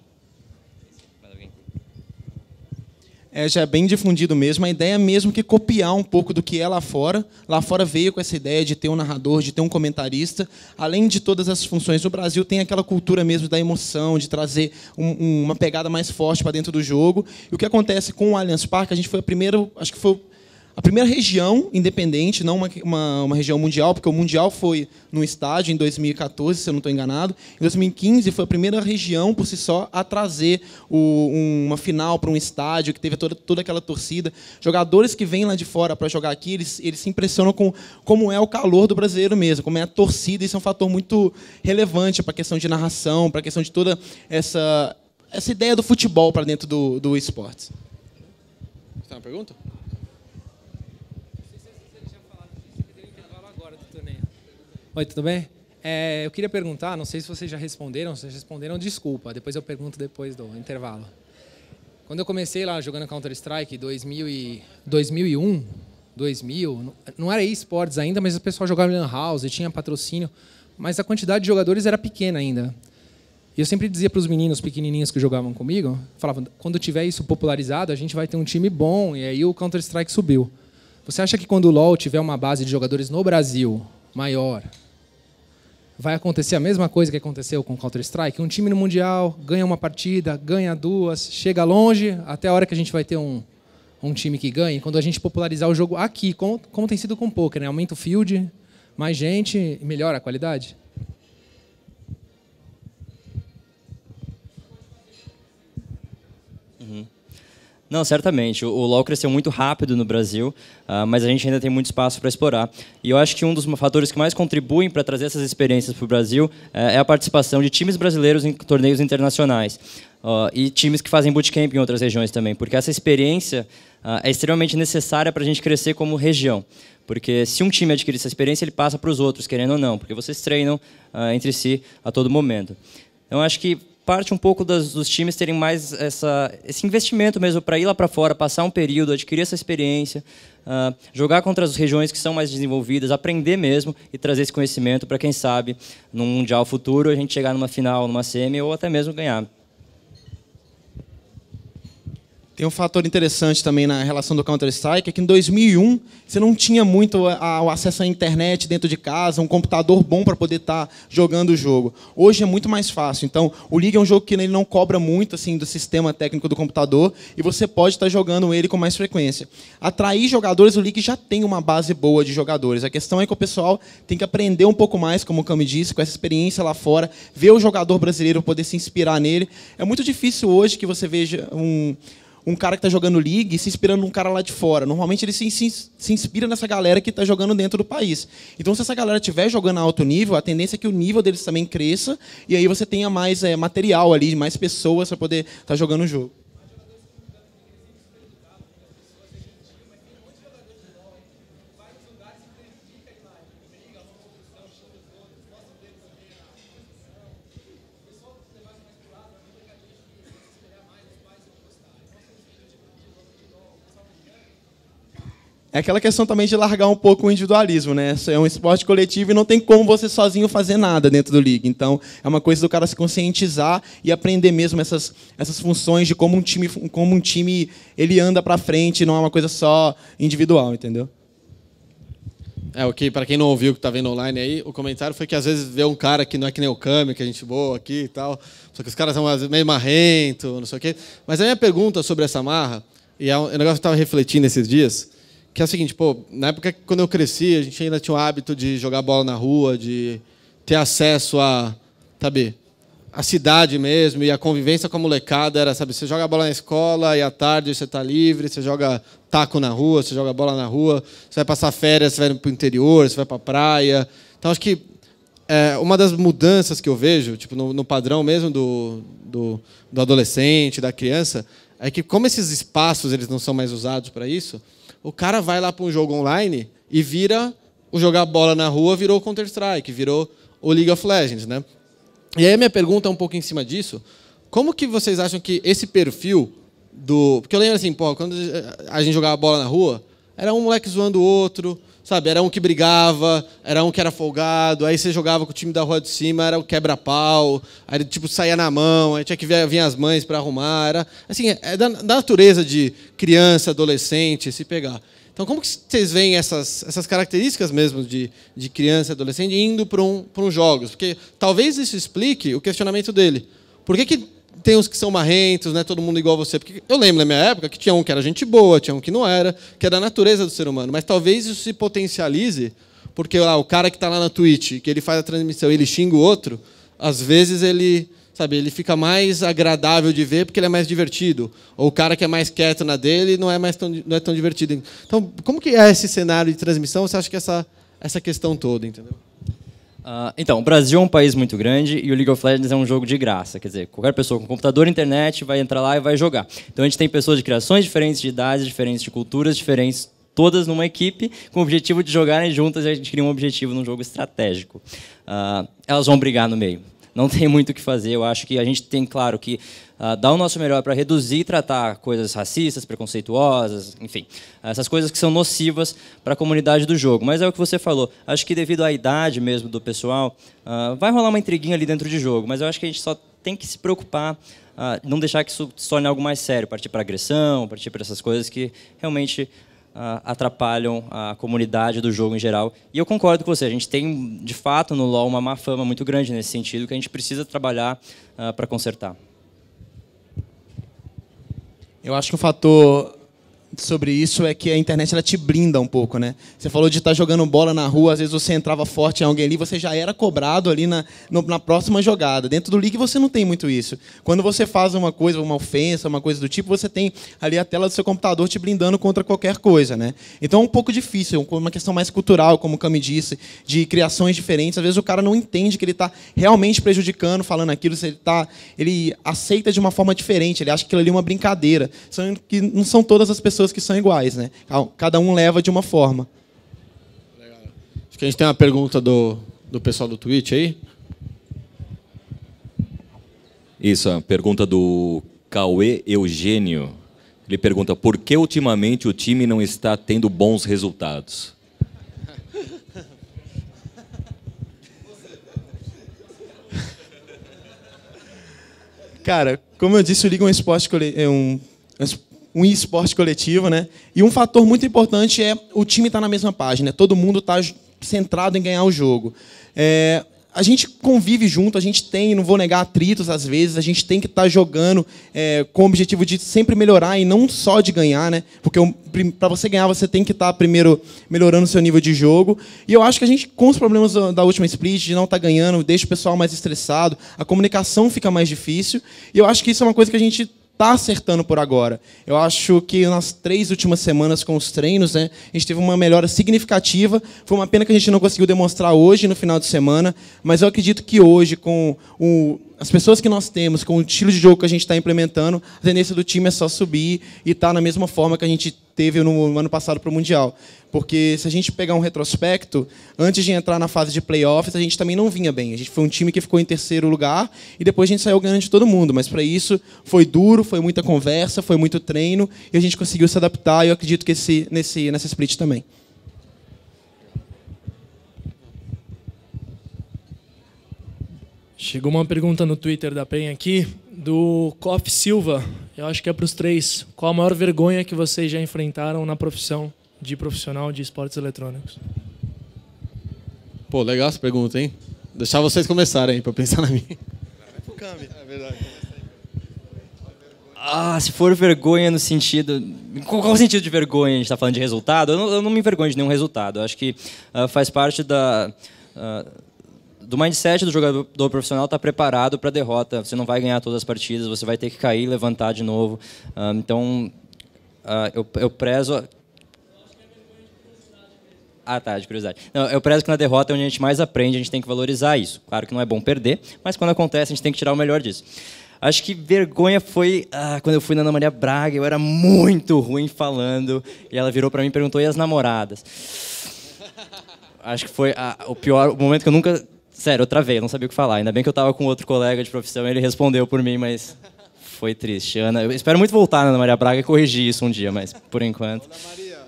é, já é bem difundido mesmo, a ideia é mesmo que copiar um pouco do que é lá fora. Lá fora veio com essa ideia de ter um narrador, de ter um comentarista. Além de todas essas funções, o Brasil tem aquela cultura mesmo da emoção, de trazer um, uma pegada mais forte para dentro do jogo. E o que acontece com o Allianz Parque, a gente foi o primeiro acho que foi a primeira região independente, não uma, uma, uma, região mundial, porque o mundial foi num estádio em 2014, se eu não estou enganado. Em 2015 foi a primeira região por si só a trazer o, um, uma final para um estádio que teve toda, toda aquela torcida. Jogadores que vêm lá de fora para jogar aqui, eles, eles se impressionam com como é o calor do brasileiro mesmo, como é a torcida. Isso é um fator muito relevante para a questão de narração, para a questão de toda essa essa ideia do futebol para dentro do, do esporte. Você tem uma pergunta? Oi, tudo bem? É, eu queria perguntar, não sei se vocês já responderam, se vocês responderam, desculpa, depois eu pergunto depois do intervalo. Quando eu comecei lá jogando Counter-Strike 2001, 2000, não era eSports ainda, mas o pessoal jogava em Lan House, tinha patrocínio, mas a quantidade de jogadores era pequena ainda. E eu sempre dizia para os meninos pequenininhos que jogavam comigo, falava: quando tiver isso popularizado, a gente vai ter um time bom, e aí o Counter-Strike subiu. Você acha que quando o LoL tiver uma base de jogadores no Brasil maior, vai acontecer a mesma coisa que aconteceu com Counter-Strike. Um time no Mundial ganha uma partida, ganha duas, chega longe, até a hora que a gente vai ter um, um time que ganhe. Quando a gente popularizar o jogo aqui, como, como tem sido com o poker, né? aumenta o field, mais gente, melhora a qualidade. Não, certamente. O, LoL cresceu muito rápido no Brasil, uh, mas a gente ainda tem muito espaço para explorar. E eu acho que um dos fatores que mais contribuem para trazer essas experiências para o Brasil uh, é a participação de times brasileiros em torneios internacionais. Uh, e times que fazem bootcamp em outras regiões também, porque essa experiência ah, é extremamente necessária para a gente crescer como região. Porque se um time adquirir essa experiência, ele passa para os outros, querendo ou não, porque vocês treinam ah, entre si a todo momento. Então, acho que parte um pouco das, dos times terem mais essa, esse investimento mesmo para ir lá para fora, passar um período, adquirir essa experiência, uh, jogar contra as regiões que são mais desenvolvidas, aprender mesmo e trazer esse conhecimento para quem sabe num mundial futuro a gente chegar numa final, numa semi ou até mesmo ganhar. Tem um fator interessante também na relação do Counter-Strike, é que em 2001 você não tinha muito o acesso à internet dentro de casa, um computador bom para poder estar tá jogando o jogo. Hoje é muito mais fácil. Então, o League é um jogo que ele não cobra muito assim do sistema técnico do computador e você pode estar tá jogando ele com mais frequência. Atrair jogadores, o League já tem uma base boa de jogadores. A questão é que o pessoal tem que aprender um pouco mais, como o Cami disse, com essa experiência lá fora, ver o jogador brasileiro, poder se inspirar nele. É muito difícil hoje que você veja um um cara que está jogando League se inspirando num cara lá de fora. Normalmente ele se, se, se inspira nessa galera que está jogando dentro do país. Então, se essa galera estiver jogando a alto nível, a tendência é que o nível deles também cresça e aí você tenha mais é, material ali, mais pessoas para poder estar tá jogando o jogo. É aquela questão também de largar um pouco o individualismo, né? É um esporte coletivo e não tem como você sozinho fazer nada dentro do liga. Então, é uma coisa do cara se conscientizar e aprender mesmo essas, essas funções de como um time, como um time ele anda para frente, não é uma coisa só individual, entendeu? É, o que, para quem não ouviu que tá vendo online aí, o comentário foi que às vezes vê um cara que não é que nem o Kami, que a é gente boa aqui e tal, só que os caras são meio marrento, não sei o quê. Mas a minha pergunta sobre essa marra, e é um é negócio que eu tava refletindo esses dias, que é o seguinte, pô, na época que quando eu cresci, a gente ainda tinha o hábito de jogar bola na rua, de ter acesso a, sabe, a cidade mesmo e a convivência com a molecada era, sabe, você joga bola na escola e à tarde você está livre, você joga taco na rua, você joga bola na rua, você vai passar férias, você vai para o interior, você vai para a praia. Então, acho que é, uma das mudanças que eu vejo, tipo, no, no padrão mesmo do, do, do adolescente, da criança, é que como esses espaços eles não são mais usados para isso, o cara vai lá para um jogo online e vira o jogar bola na rua virou Counter-Strike, virou o League of Legends, né? E aí a minha pergunta é um pouco em cima disso. Como que vocês acham que esse perfil do... Porque eu lembro assim, pô, quando a gente jogava bola na rua, era um moleque zoando o outro, Sabe, era um que brigava, era um que era folgado, aí você jogava com o time da rua de cima, era o quebra-pau, aí tipo saía na mão, aí tinha que vir, vir as mães para arrumar, era assim, é da, da, natureza de criança, adolescente se pegar. Então, como que vocês veem essas, essas características mesmo de, de criança e adolescente indo para um, um jogos? Porque talvez isso explique o questionamento dele. Por que, que tem uns que são marrentos, né? Todo mundo igual você. Porque eu lembro na minha época que tinha um que era gente boa, tinha um que não era, que era a natureza do ser humano. Mas talvez isso se potencialize, porque lá, ah, o cara que está lá na Twitch, que ele faz a transmissão, ele xinga o outro, às vezes ele, sabe, ele fica mais agradável de ver porque ele é mais divertido. Ou o cara que é mais quieto na dele não é mais tão, não é tão divertido. Então, como que é esse cenário de transmissão? Você acha que essa essa questão toda, entendeu? Uh, então, o Brasil é um país muito grande e o League of Legends é um jogo de graça. Quer dizer, qualquer pessoa com computador, internet, vai entrar lá e vai jogar. Então a gente tem pessoas de criações diferentes, de idades diferentes, de culturas diferentes, todas numa equipe, com o objetivo de jogarem juntas e a gente cria um objetivo num jogo estratégico. Uh, elas vão brigar no meio não tem muito o que fazer. Eu acho que a gente tem, claro, que uh, dar o nosso melhor para reduzir e tratar coisas racistas, preconceituosas, enfim, essas coisas que são nocivas para a comunidade do jogo. Mas é o que você falou. Acho que devido à idade mesmo do pessoal, uh, vai rolar uma intriguinha ali dentro de jogo, mas eu acho que a gente só tem que se preocupar ah, não deixar que isso se torne algo mais sério, partir para agressão, partir para essas coisas que realmente ah, atrapalham a comunidade do jogo em geral. E eu concordo com você, a gente tem, de fato, no LoL uma má fama muito grande nesse sentido, que a gente precisa trabalhar ah, para consertar. Eu acho que o fator sobre isso é que a internet ela te blinda um pouco, né? Você falou de estar tá jogando bola na rua, às vezes você entrava forte em alguém ali, você já era cobrado ali na, no, na próxima jogada. Dentro do League você não tem muito isso. Quando você faz uma coisa, uma ofensa, uma coisa do tipo, você tem ali a tela do seu computador te blindando contra qualquer coisa, né? Então é um pouco difícil, uma questão mais cultural, como o Cami disse, de criações diferentes. Às vezes o cara não entende que ele está realmente prejudicando, falando aquilo, se ele tá, ele aceita de uma forma diferente, ele acha que aquilo ali é uma brincadeira. São que não são todas as pessoas pessoas que são iguais, né? Cada um leva de uma forma. Legal. Acho que a gente tem uma pergunta do, do pessoal do Twitch aí. Isso, a pergunta do Cauê Eugênio. Ele pergunta por que ultimamente o time não está tendo bons resultados. Cara, como eu disse, o Liga é um esporte, é um, é um esporte coletivo, né? E um fator muito importante é o time estar tá na mesma página, todo mundo está centrado em ganhar o jogo. É, a gente convive junto, a gente tem, não vou negar, atritos às vezes, a gente tem que estar tá jogando é, com o objetivo de sempre melhorar e não só de ganhar, né? Porque para você ganhar, você tem que estar tá primeiro melhorando o seu nível de jogo. E eu acho que a gente, com os problemas da última split, de não estar tá ganhando, deixa o pessoal mais estressado, a comunicação fica mais difícil. E eu acho que isso é uma coisa que a gente tá acertando por agora. Eu acho que nas três últimas semanas com os treinos, né, a gente teve uma melhora significativa. Foi uma pena que a gente não conseguiu demonstrar hoje no final de semana, mas eu acredito que hoje, com o, as pessoas que nós temos, com o estilo de jogo que a gente está implementando, a tendência do time é só subir e estar tá na mesma forma que a gente teve no ano passado para o Mundial. Porque se a gente pegar um retrospecto, antes de entrar na fase de playoffs, a gente também não vinha bem. A gente foi um time que ficou em terceiro lugar e depois a gente saiu ganhando de todo mundo. Mas para isso foi duro, foi muita conversa, foi muito treino e a gente conseguiu se adaptar. E eu acredito que esse, nesse, nessa split também. Chegou uma pergunta no Twitter da PEN aqui, do Koff Silva. Eu acho que é para os três. Qual a maior vergonha que vocês já enfrentaram na profissão de profissional de esportes eletrônicos? Pô, legal essa pergunta, hein? Deixar vocês começarem para pensar na minha. É verdade. Ah, se for vergonha no sentido. Qual, qual o sentido de vergonha? A gente está falando de resultado? Eu não, eu não, me envergonho de nenhum resultado. Eu acho que uh, faz parte da. Uh, do mindset do jogador profissional estar tá preparado para derrota. Você não vai ganhar todas as partidas, você vai ter que cair, levantar de novo. Ah, então, uh, eu, eu prezo. Ah, tá, de curiosidade. Não, eu prezo que na derrota é onde a gente mais aprende, a gente tem que valorizar isso. Claro que não é bom perder, mas quando acontece, a gente tem que tirar o melhor disso. Acho que vergonha foi ah, quando eu fui na Ana Maria Braga, eu era muito ruim falando, e ela virou para mim e perguntou: e as namoradas? Acho que foi ah, o pior o momento que eu nunca Sério, eu travei, não sabia o que falar. Ainda bem que eu estava com outro colega de profissão e ele respondeu por mim, mas foi triste. Ana, eu espero muito voltar na né, Ana Maria Braga e corrigir isso um dia, mas por enquanto. Ana Maria.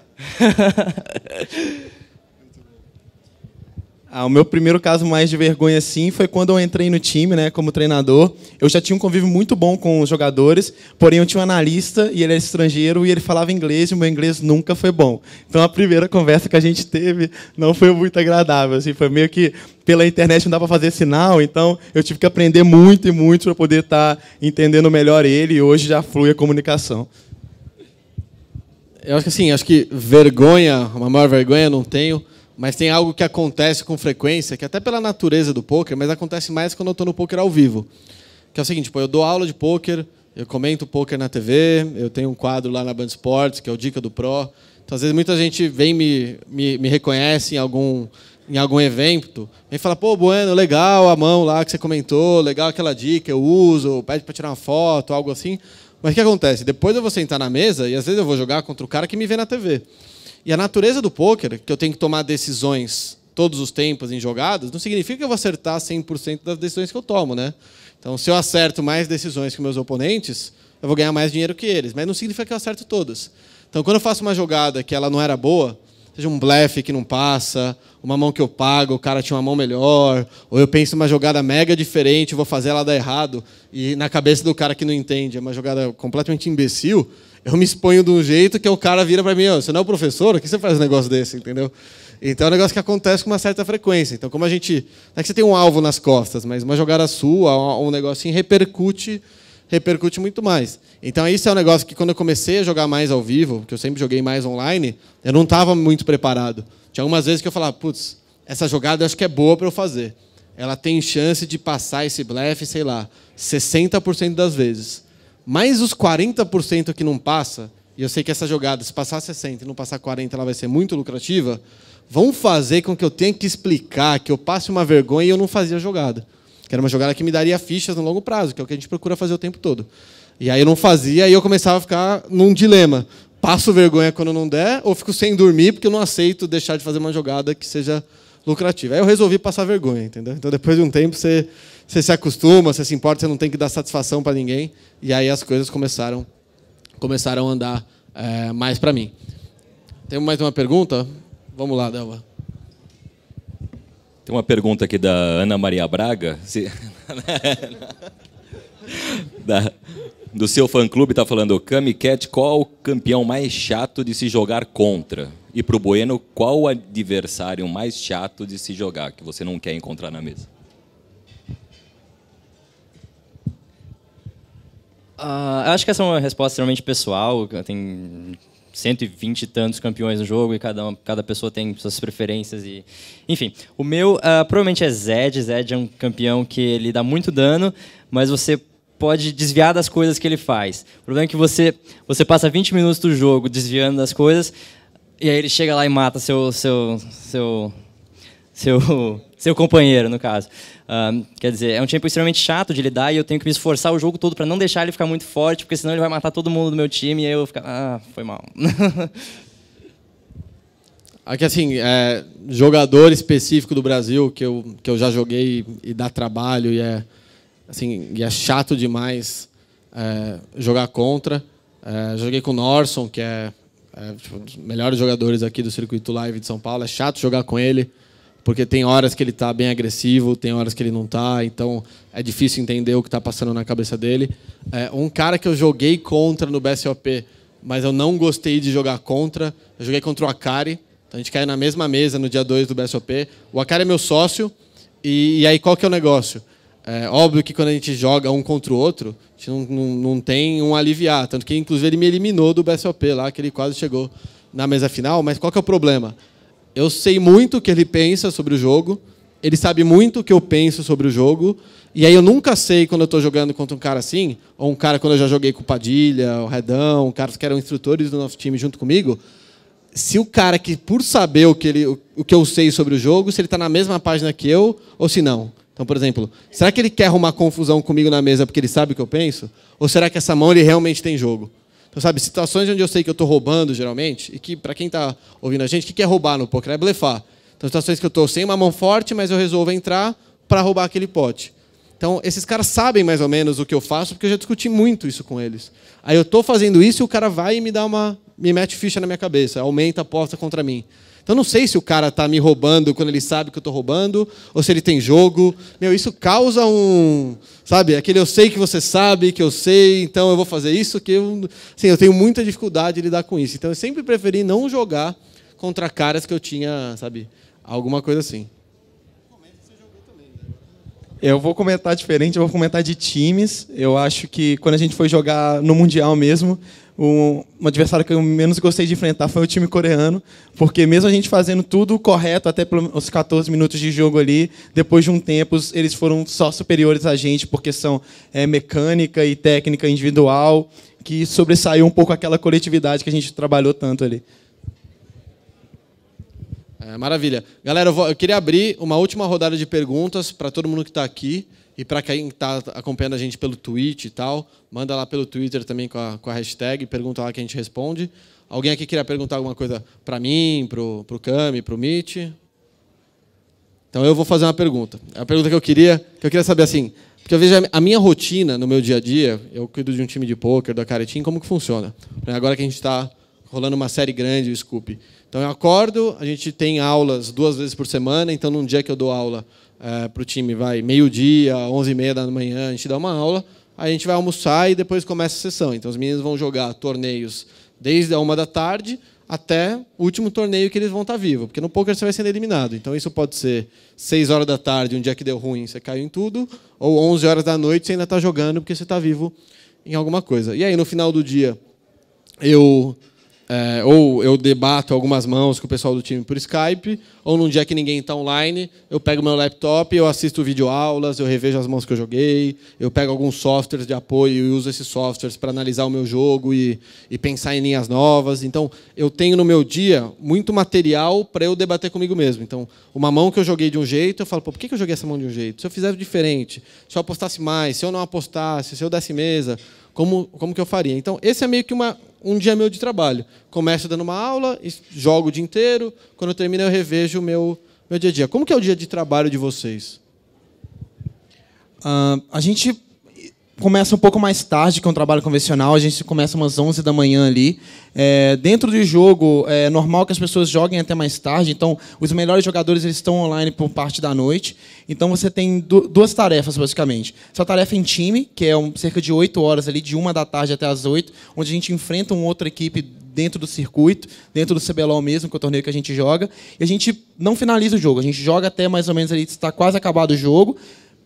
Ah, o meu primeiro caso mais de vergonha, sim, foi quando eu entrei no time, né, como treinador. Eu já tinha um convívio muito bom com os jogadores, porém eu tinha um analista e ele era estrangeiro e ele falava inglês e o meu inglês nunca foi bom. Então a primeira conversa que a gente teve não foi muito agradável, assim, foi meio que pela internet não dá para fazer sinal, então eu tive que aprender muito e muito para poder estar tá entendendo melhor ele e hoje já flui a comunicação. Eu acho que assim, acho que vergonha, uma maior vergonha não tenho. Mas tem algo que acontece com frequência, que até pela natureza do poker, mas acontece mais quando eu estou no poker ao vivo. Que é o seguinte, pô, eu dou aula de poker, eu comento poker na TV, eu tenho um quadro lá na Band Sports, que é o Dica do Pro. Então, às vezes, muita gente vem me, me, me reconhece em algum, em algum evento, vem fala, pô, Bueno, legal a mão lá que você comentou, legal aquela dica, eu uso, pede para tirar uma foto, algo assim. Mas o que acontece? Depois eu vou sentar na mesa e às vezes eu vou jogar contra o cara que me vê na TV. E a natureza do poker, que eu tenho que tomar decisões todos os tempos em jogadas, não significa que eu vou acertar 100% das decisões que eu tomo, né? Então, se eu acerto mais decisões que meus oponentes, eu vou ganhar mais dinheiro que eles, mas não significa que eu acerto todas. Então, quando eu faço uma jogada que ela não era boa, seja um blefe que não passa, uma mão que eu pago, o cara tinha uma mão melhor, ou eu penso uma jogada mega diferente, vou fazer ela dar errado, e na cabeça do cara que não entende, é uma jogada completamente imbecil, eu me exponho de um jeito que o cara vira para mim, oh, você não é o professor? O que você faz um negócio desse, entendeu? Então é um negócio que acontece com uma certa frequência. Então, como a gente. Não é que você tem um alvo nas costas, mas uma jogada sua, um negócio assim, repercute, repercute muito mais. Então, isso é um negócio que quando eu comecei a jogar mais ao vivo, porque eu sempre joguei mais online, eu não estava muito preparado. Tinha algumas vezes que eu falava, putz, essa jogada eu acho que é boa para eu fazer. Ela tem chance de passar esse blefe, sei lá, 60% das vezes mais os 40% que não passa, e eu sei que essa jogada, se passar 60 e não passar 40, ela vai ser muito lucrativa, vão fazer com que eu tenha que explicar, que eu passe uma vergonha e eu não fazia a jogada. Que era uma jogada que me daria fichas no longo prazo, que é o que a gente procura fazer o tempo todo. E aí eu não fazia e eu começava a ficar num dilema. Passo vergonha quando não der, ou fico sem dormir porque eu não aceito deixar de fazer uma jogada que seja lucrativa. Aí eu resolvi passar vergonha, entendeu? Então, depois de um tempo, você, você se acostuma, você se importa, você não tem que dar satisfação para ninguém. E aí as coisas começaram, começaram a andar é, mais para mim. Tem mais uma pergunta? Vamos lá, Delva. Tem uma pergunta aqui da Ana Maria Braga. Se... da... Do seu fã-clube está falando, Camicat, qual o campeão mais chato de se jogar contra? E para o Bueno, qual o adversário mais chato de se jogar, que você não quer encontrar na mesa? Uh, acho que essa é uma resposta extremamente pessoal. Tem 120 e tantos campeões no jogo e cada, uma, cada pessoa tem suas preferências. e Enfim, o meu uh, provavelmente é Zed. Zed é um campeão que ele dá muito dano, mas você pode desviar das coisas que ele faz. O problema é que você, você passa 20 minutos do jogo desviando das coisas, e aí ele chega lá e mata seu seu seu seu, seu companheiro, no caso. Um, quer dizer, é um time extremamente chato de lidar e eu tenho que me esforçar o jogo todo para não deixar ele ficar muito forte, porque senão ele vai matar todo mundo do meu time e aí eu ficar, ah, foi mal. Aqui, assim, é, jogador específico do Brasil que eu, que eu já joguei e, e dá trabalho e é, assim, e é chato demais é, jogar contra. É, joguei com o Norson, que é é, tipo, um dos melhores jogadores aqui do circuito live de São Paulo. É chato jogar com ele, porque tem horas que ele está bem agressivo, tem horas que ele não está. Então é difícil entender o que está passando na cabeça dele. É, um cara que eu joguei contra no BSOP, mas eu não gostei de jogar contra. Eu joguei contra o Akari. Então a gente caiu na mesma mesa no dia 2 do BSOP. O Akari é meu sócio. E, e aí qual que é o negócio? É, óbvio que quando a gente joga um contra o outro, a gente não, não, não tem um aliviar. Tanto que, inclusive, ele me eliminou do BSOP lá, que ele quase chegou na mesa final. Mas qual que é o problema? Eu sei muito o que ele pensa sobre o jogo, ele sabe muito o que eu penso sobre o jogo, e aí eu nunca sei quando eu estou jogando contra um cara assim, ou um cara quando eu já joguei com o Padilha, o Redão, caras que eram instrutores do nosso time junto comigo, se o cara que, por saber o que, ele, o, o que eu sei sobre o jogo, se ele está na mesma página que eu, ou se não. Então, por exemplo, será que ele quer arrumar confusão comigo na mesa porque ele sabe o que eu penso? Ou será que essa mão ele realmente tem jogo? Então, sabe, situações onde eu sei que eu estou roubando, geralmente, e que, para quem está ouvindo a gente, o que é roubar no poker? É blefar. Então, situações que eu estou sem uma mão forte, mas eu resolvo entrar para roubar aquele pote. Então, esses caras sabem mais ou menos o que eu faço, porque eu já discuti muito isso com eles. Aí eu estou fazendo isso e o cara vai e me dá uma. me mete ficha na minha cabeça, aumenta a aposta contra mim. Então não sei se o cara está me roubando quando ele sabe que eu estou roubando, ou se ele tem jogo. Meu, isso causa um. Sabe? Aquele eu sei que você sabe, que eu sei, então eu vou fazer isso, que eu. Assim, eu tenho muita dificuldade de lidar com isso. Então eu sempre preferi não jogar contra caras que eu tinha, sabe? Alguma coisa assim. Eu vou comentar diferente, eu vou comentar de times. Eu acho que quando a gente foi jogar no Mundial mesmo, um, um, adversário que eu menos gostei de enfrentar foi o time coreano, porque mesmo a gente fazendo tudo correto até os 14 minutos de jogo ali, depois de um tempo eles foram só superiores a gente por questão é, mecânica e técnica individual, que sobressaiu um pouco aquela coletividade que a gente trabalhou tanto ali. É, maravilha. Galera, eu, vou, eu queria abrir uma última rodada de perguntas para todo mundo que está aqui. E para quem está acompanhando a gente pelo tweet e tal, manda lá pelo Twitter também com a, com a hashtag, pergunta lá que a gente responde. Alguém aqui queria perguntar alguma coisa para mim, para o Cami, para o Mitch? Então eu vou fazer uma pergunta. É a pergunta que eu queria, que eu queria saber assim, porque eu vejo a minha rotina no meu dia a dia, eu cuido de um time de pôquer, da Caretim, como que funciona? Né, agora que a gente está rolando uma série grande, o Scoop. Então eu acordo, a gente tem aulas duas vezes por semana, então num dia que eu dou aula é, para o time, vai meio-dia, 11 e meia da manhã, a gente dá uma aula, a gente vai almoçar e depois começa a sessão. Então, os meninos vão jogar torneios desde a uma da tarde até o último torneio que eles vão estar vivos, porque no poker você vai sendo eliminado. Então, isso pode ser 6 horas da tarde, um dia que deu ruim, você caiu em tudo, ou 11 horas da noite, você ainda está jogando porque você está vivo em alguma coisa. E aí, no final do dia, eu é, ou eu debato algumas mãos com o pessoal do time por Skype, ou num dia que ninguém está online, eu pego meu laptop, eu assisto videoaulas, eu revejo as mãos que eu joguei, eu pego alguns softwares de apoio e uso esses softwares para analisar o meu jogo e, e pensar em linhas novas. Então, eu tenho no meu dia muito material para eu debater comigo mesmo. Então, uma mão que eu joguei de um jeito, eu falo, por que eu joguei essa mão de um jeito? Se eu fizesse diferente, se eu apostasse mais, se eu não apostasse, se eu desse mesa, como, como que eu faria? Então, esse é meio que uma um dia meu de trabalho. Começo dando uma aula, jogo o dia inteiro, quando eu termino eu revejo o meu, meu dia a dia. Como que é o dia de trabalho de vocês? Uh, a gente começa um pouco mais tarde que é um trabalho convencional, a gente começa umas 11 da manhã ali. É, dentro do jogo, é normal que as pessoas joguem até mais tarde, então os melhores jogadores eles estão online por parte da noite. Então você tem duas tarefas, basicamente. Essa tarefa em time, que é um, cerca de 8 horas ali, de uma da tarde até as 8, onde a gente enfrenta uma outra equipe dentro do circuito, dentro do CBLOL mesmo, que é o torneio que a gente joga. E a gente não finaliza o jogo, a gente joga até mais ou menos ali, está quase acabado o jogo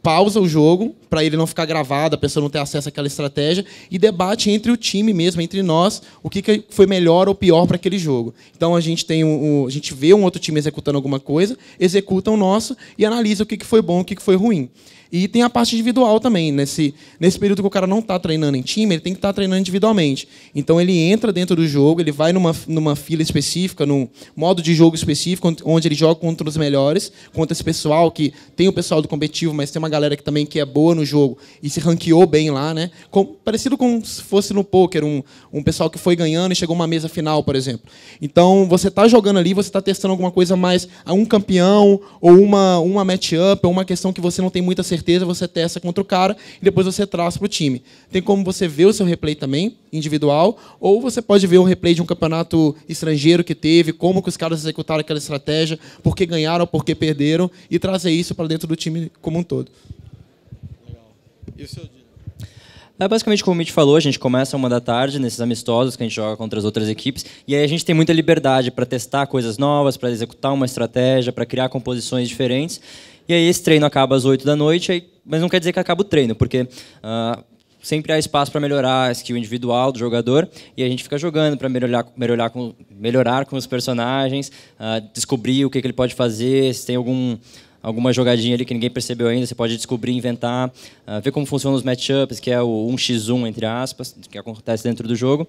pausa o jogo para ele não ficar gravado, a pessoa não ter acesso àquela estratégia e debate entre o time mesmo, entre nós, o que foi melhor ou pior para aquele jogo. Então a gente tem um, a gente vê um outro time executando alguma coisa, executa o nosso e analisa o que foi bom, o que foi ruim. E tem a parte individual também. Nesse, nesse período que o cara não está treinando em time, ele tem que estar tá treinando individualmente. Então ele entra dentro do jogo, ele vai numa, numa fila específica, num modo de jogo específico, onde ele joga contra os melhores, contra esse pessoal que tem o pessoal do competitivo, mas tem uma galera que também que é boa no jogo e se ranqueou bem lá, né? Com, parecido com se fosse no poker, um, um pessoal que foi ganhando e chegou uma mesa final, por exemplo. Então você está jogando ali, você está testando alguma coisa mais a um campeão, ou uma, uma matchup, ou uma questão que você não tem muita certeza certeza, você testa contra o cara e depois você traz para o time. Tem como você ver o seu replay também, individual, ou você pode ver o replay de um campeonato estrangeiro que teve, como que os caras executaram aquela estratégia, por que ganharam, por que perderam, e trazer isso para dentro do time como um todo. Legal. E o seu É basicamente como o Mitch falou, a gente começa uma da tarde nesses amistosos que a gente joga contra as outras equipes e aí a gente tem muita liberdade para testar coisas novas, para executar uma estratégia, para criar composições diferentes. E aí esse treino acaba às 8 da noite, aí, mas não quer dizer que acaba o treino, porque uh, sempre há espaço para melhorar a skill individual do jogador e a gente fica jogando para melhorar, melhorar, com, melhorar com os personagens, uh, descobrir o que, que, ele pode fazer, se tem algum, alguma jogadinha ali que ninguém percebeu ainda, você pode descobrir, inventar, uh, ver como funcionam os matchups, que é o 1x1, entre aspas, que acontece dentro do jogo.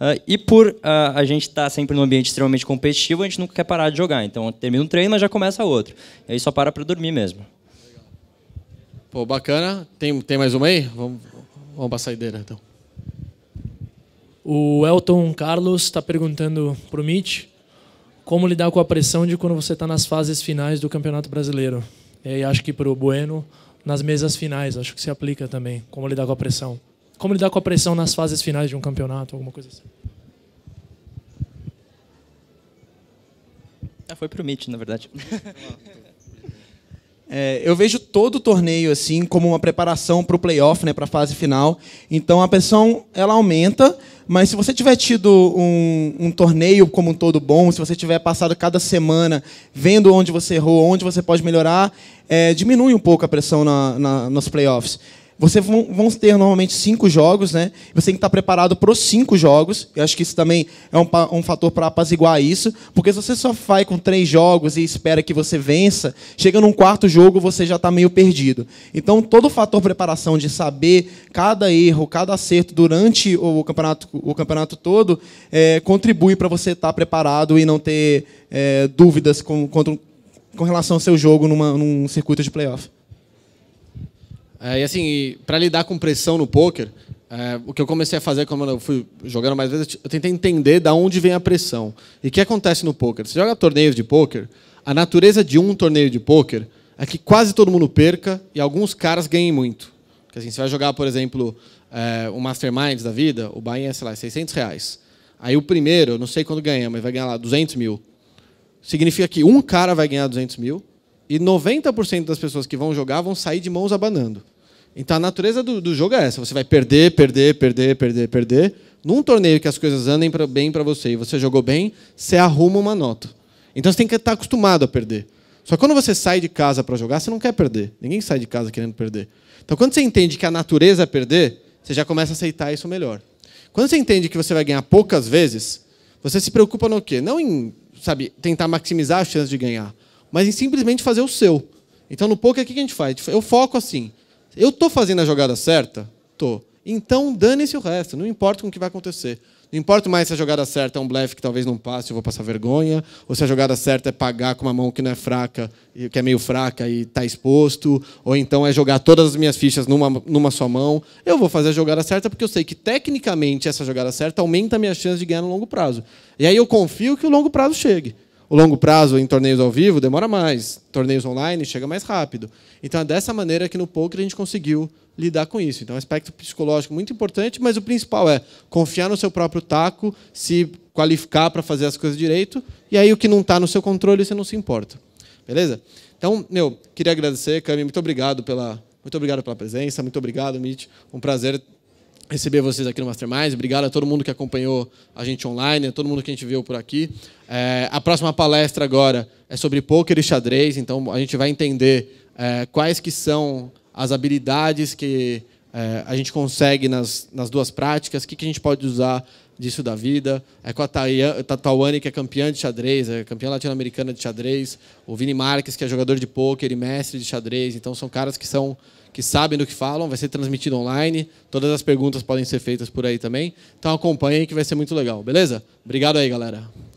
Uh, e por uh, a gente estar tá sempre num ambiente extremamente competitivo, a gente nunca quer parar de jogar. Então termina um treino, mas já começa outro. E aí só para para dormir mesmo. Pô, bacana. Tem, tem mais uma aí? Vamos, vamos para a saideira, então. O Elton Carlos está perguntando para o Mitch como lidar com a pressão de quando você está nas fases finais do Campeonato Brasileiro. E acho que para o Bueno, nas mesas finais, acho que se aplica também. Como lidar com a pressão como lidar com a pressão nas fases finais de um campeonato, alguma coisa assim. Ah, foi pro Meet, na verdade. É, eu vejo todo o torneio assim como uma preparação para o playoff, né, para a fase final. Então a pressão ela aumenta, mas se você tiver tido um, um, torneio como um todo bom, se você tiver passado cada semana vendo onde você errou, onde você pode melhorar, é, diminui um pouco a pressão na, na, nos playoffs. Você vão ter normalmente cinco jogos, né? Você tem que estar preparado para os cinco jogos. Eu acho que isso também é um, um fator para apaziguar isso, porque se você só vai com três jogos e espera que você vença, chega num quarto jogo você já está meio perdido. Então todo o fator preparação de saber cada erro, cada acerto durante o campeonato, o campeonato todo, é, contribui para você estar tá preparado e não ter é, dúvidas com, com, com relação ao seu jogo numa, num circuito de playoff. É, e assim, para lidar com pressão no poker, é, o que eu comecei a fazer quando eu fui jogando mais vezes, eu tentei entender da onde vem a pressão. E o que acontece no poker? Você joga torneios de poker, a natureza de um torneio de poker é que quase todo mundo perca e alguns caras ganhem muito. Porque assim, você vai jogar, por exemplo, é, o um Mastermind da vida, o Bahia é, sei lá, 600 reais. Aí o primeiro, não sei quando ganha, mas vai ganhar lá 200 mil. Significa que um cara vai ganhar 200 mil e 90% das pessoas que vão jogar vão sair de mãos abanando. Então a natureza do, do, jogo é essa: você vai perder, perder, perder, perder, perder. Num torneio que as coisas andem pra, bem para você e você jogou bem, você arruma uma nota. Então você tem que estar tá acostumado a perder. Só que quando você sai de casa para jogar, você não quer perder. Ninguém sai de casa querendo perder. Então quando você entende que a natureza é perder, você já começa a aceitar isso melhor. Quando você entende que você vai ganhar poucas vezes, você se preocupa no quê? Não em, sabe, tentar maximizar as chances de ganhar, mas em simplesmente fazer o seu. Então no poker o que a gente faz? Eu foco assim. Eu estou fazendo a jogada certa? Estou. Então dane-se o resto, não importa com o que vai acontecer. Não importa mais se a jogada certa é um blefe que talvez não passe, eu vou passar vergonha, ou se a jogada certa é pagar com uma mão que não é fraca, que é meio fraca e está exposto, ou então é jogar todas as minhas fichas numa, numa só mão. Eu vou fazer a jogada certa porque eu sei que tecnicamente essa jogada certa aumenta a minha chance de ganhar no longo prazo. E aí eu confio que o longo prazo chegue. O longo prazo em torneios ao vivo demora mais, torneios online chega mais rápido. Então é dessa maneira que no poker a gente conseguiu lidar com isso. Então é um aspecto psicológico muito importante, mas o principal é confiar no seu próprio taco, se qualificar para fazer as coisas direito, e aí o que não está no seu controle você não se importa. Beleza? Então, meu, queria agradecer, Cami, muito obrigado pela muito obrigado pela presença, muito obrigado, Mitch. Um prazer receber vocês aqui no Masterminds. Obrigado a todo mundo que acompanhou a gente online, a todo mundo que a gente viu por aqui. É, a próxima palestra agora é sobre poker e xadrez, então a gente vai entender é, quais que são as habilidades que é, a gente consegue nas, nas duas práticas, o que, que a gente pode usar disso da vida. É com a Tatawane, que é campeã de xadrez, é campeã latino-americana de xadrez. O Vini Marques, que é jogador de pôquer e mestre de xadrez. Então, são caras que são que sabem do que falam, vai ser transmitido online. Todas as perguntas podem ser feitas por aí também. Então acompanhem que vai ser muito legal, beleza? Obrigado aí, galera.